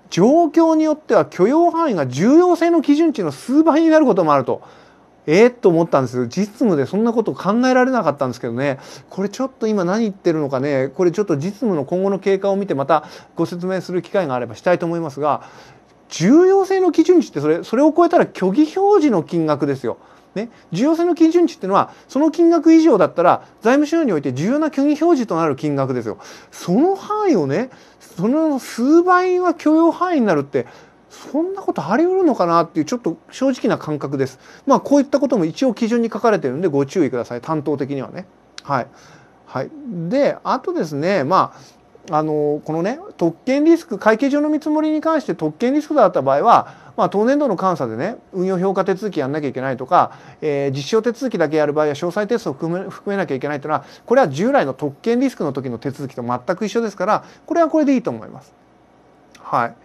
状況によっては許容範囲が重要性の基準値の数倍になることもあると。えー、っと思ったんですよ実務でそんなこと考えられなかったんですけどねこれちょっと今何言ってるのかねこれちょっと実務の今後の経過を見てまたご説明する機会があればしたいと思いますが重要性の基準値ってそれそれを超えたら虚偽表示の金額ですよ。ね、重要性の基準値っていうのはその金額以上だったら財務省において重要な虚偽表示となる金額ですよ。その範囲をねその数倍は許容範囲になるってそんなことあり得るのかなっていうちょっと正直な感覚です。まあこういったことも一応基準に書かれてるんでご注意ください担当的にはね。はい、はい、であとですねまああのこのね特権リスク会計上の見積もりに関して特権リスクだった場合は、まあ、当年度の監査でね運用評価手続きやんなきゃいけないとか、えー、実証手続きだけやる場合は詳細テストを含め含めなきゃいけないというのはこれは従来の特権リスクの時の手続きと全く一緒ですからこれはこれでいいと思います。はい、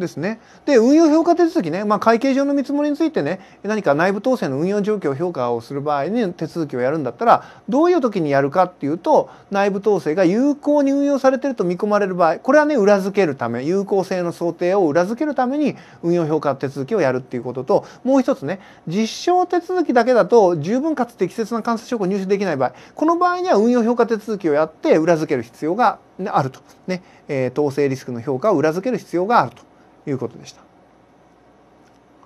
ですね。で運用評価手続きね、まあ、会計上の見積もりについてね何か内部統制の運用状況評価をする場合に手続きをやるんだったらどういう時にやるかっていうと内部統制が有効に運用されてると見込まれる場合これはね裏付けるため有効性の想定を裏付けるために運用評価手続きをやるっていうことともう一つね実証手続きだけだと十分かつ適切な監査証拠を入手できない場合この場合には運用評価手続きをやって裏付ける必要があると、ねえ統制リスクの評価を裏付ける必要があると。いうことでした。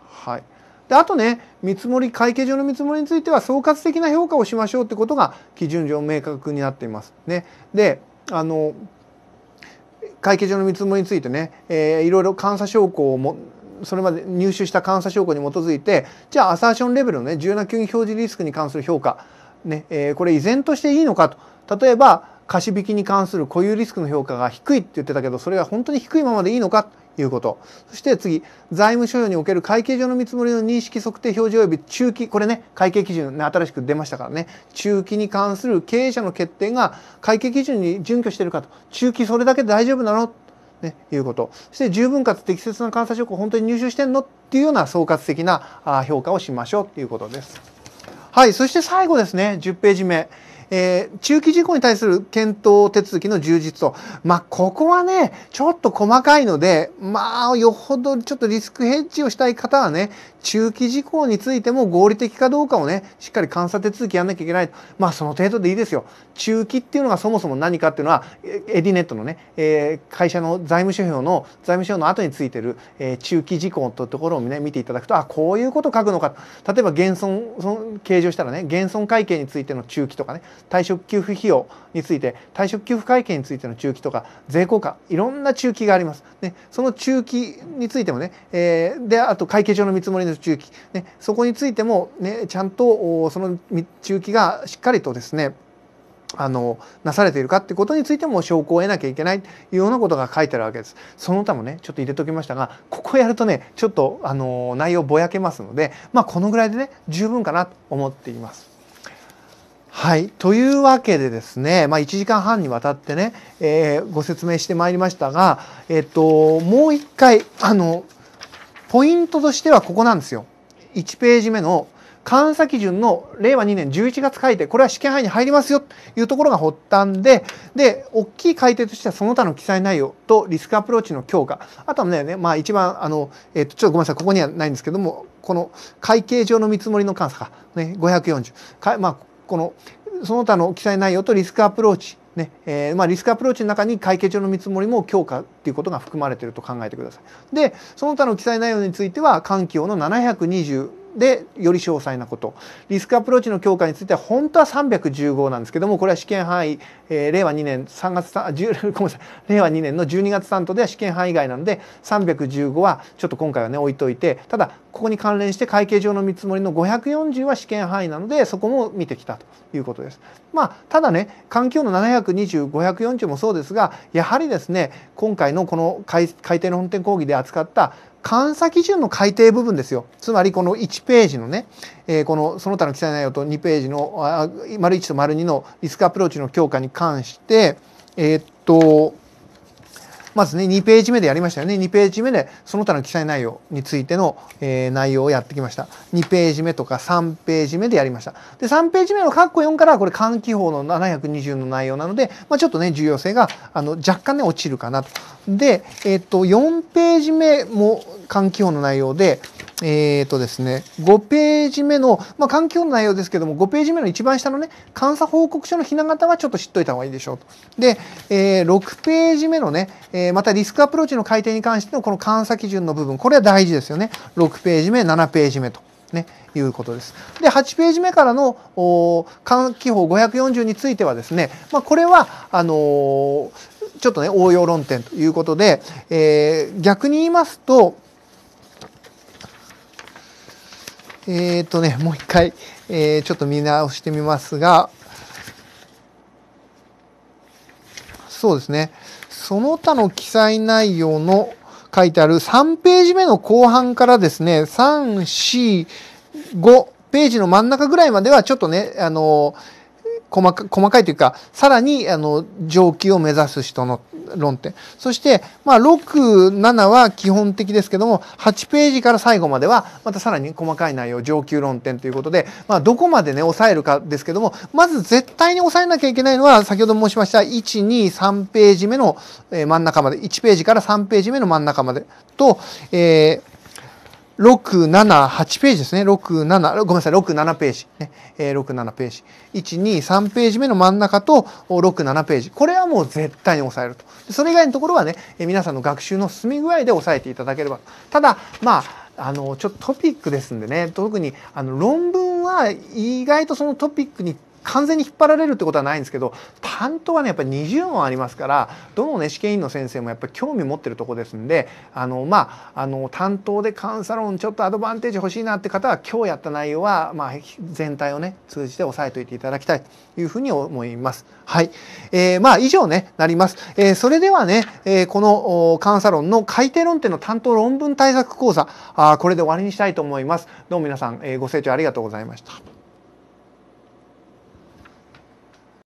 はい、であとね見積もり会計上の見積もりについては総括的な評価をしましょうってことが基準上明確になっています。ね、であの会計上の見積もりについてね、えー、いろいろ監査証拠をもそれまで入手した監査証拠に基づいてじゃあアサーションレベルのね重要な急に表示リスクに関する評価、ねえー、これ依然としていいのかと例えば貸引に関する固有リスクの評価が低いって言ってたけどそれが本当に低いままでいいのかということそして次財務諸表における会計上の見積もりの認識測定表示及び中期これね会計基準、ね、新しく出ましたからね中期に関する経営者の決定が会計基準に準拠しているかと中期それだけで大丈夫なのね、いうことそして十分かつ適切な監査証拠を本当に入手してんのっていうような総括的な評価をしましょうということです。はいそして最後ですね10ページ目えー、中期事項に対する検討手続きの充実と、まあ、ここはね、ちょっと細かいので、まあ、よほどちょっとリスクヘッジをしたい方はね、中期事項についても合理的かどうかをね、しっかり監査手続きやんなきゃいけない。まあ、その程度でいいですよ。中期っていうのがそもそも何かっていうのは、エディネットのね、えー、会社の財務諸表の、財務諸表の後についてる、えー、中期事項というところをね、見ていただくと、あ、こういうこと書くのか。例えば、減損、計上したらね、減損会計についての中期とかね、退職給付費用について退職給付会計についての中期とか税効果いろんな中期があります。ね、その中期についてもね、えー、であと会計上の見積もりの中期、ね、そこについても、ね、ちゃんとその中期がしっかりとですねあのなされているかってことについても証拠を得なきゃいけないというようなことが書いてあるわけです。その他もねちょっと入れときましたがここやるとねちょっとあの内容ぼやけますのでまあこのぐらいでね十分かなと思っています。はい。というわけでですね、まあ、1時間半にわたってね、えー、ご説明してまいりましたが、えっ、と、もう一回、あの、ポイントとしてはここなんですよ。1ページ目の監査基準の令和2年11月改定、これは試験範囲に入りますよというところが発端で、で、大きい改定としてはその他の記載内容とリスクアプローチの強化。あとはね、まあ一番、あの、えっ、と、ちょっとごめんなさい、ここにはないんですけども、この会計上の見積もりの監査か、ね、540。かまあこのその他の記載内容とリスクアプローチねえー、まあ、リスクアプローチの中に会計上の見積もりも強化っていうことが含まれていると考えてください。でその他の記載内容については環境の720でより詳細なことリスクアプローチの強化については本当は315なんですけどもこれは試験範囲えー、令和2年3月3、ごめんなさい、令和2年の12月担当では試験範囲外なので、315はちょっと今回はね、置いといて、ただ、ここに関連して会計上の見積もりの540は試験範囲なので、そこも見てきたということです。まあ、ただね、環境の720、540もそうですが、やはりですね、今回のこの改定の本店講義で扱った監査基準の改定部分ですよ。つまりこの1ページのね、えー、このその他の記載内容と2ページのあ丸1と丸2のリスクアプローチの強化に関して、えー、っと、まずね2ページ目でやりましたよね2ページ目でその他の記載内容についての、えー、内容をやってきました2ページ目とか3ページ目でやりましたで3ページ目のッコ4からはこれ換気法の720の内容なので、まあ、ちょっとね重要性があの若干ね落ちるかなとで、えっ、と4ページ目も換気法の内容でえーとですね、5ページ目の、まあ、気法の内容ですけども、5ページ目の一番下のね、監査報告書のひな形はちょっと知っといた方がいいでしょうと。で、えー、6ページ目のね、えーまたリスクアプローチの改定に関してのこの監査基準の部分、これは大事ですよね。6ページ目、7ページ目と。ね、いうことです。で、8ページ目からの、換気法540についてはですね、まあ、これは、あのー、ちょっとね、応用論点ということで、えー、逆に言いますと、えっ、ー、とね、もう一回、えー、ちょっと見直してみますが、そうですね。その他の記載内容の書いてある3ページ目の後半からですね、3、4、5ページの真ん中ぐらいまではちょっとね、あの細か細かいというか、さらに、あの、上級を目指す人の論点。そして、まあ、6、7は基本的ですけども、8ページから最後までは、またさらに細かい内容、上級論点ということで、まあ、どこまでね、抑えるかですけども、まず絶対に抑えなきゃいけないのは、先ほど申しました、1、2、3ページ目の、え真ん中まで、1ページから3ページ目の真ん中までと、えー678ページですね。67、ごめんなさい、67ページ。ね、え67ページ。1、2、3ページ目の真ん中と67ページ。これはもう絶対に押さえると。それ以外のところはね、皆さんの学習の進み具合で押さえていただければ。ただ、まあ、あの、ちょっとトピックですんでね、特に、あの、論文は意外とそのトピックに完全に引っ張られるってことはないんですけど担当はねやっぱり20問ありますからどのね試験員の先生もやっぱり興味持ってるとこですんであのまああの担当で監査論ちょっとアドバンテージ欲しいなって方は今日やった内容は、まあ、全体をね通じて押さえておいていただきたいというふうに思います。はい、えー、まあ以上ねなります。えー、それではね、えー、この監査論の改定論点の担当論文対策講座あこれで終わりにしたいと思います。どうも皆さん、えー、ご清聴ありがとうございました。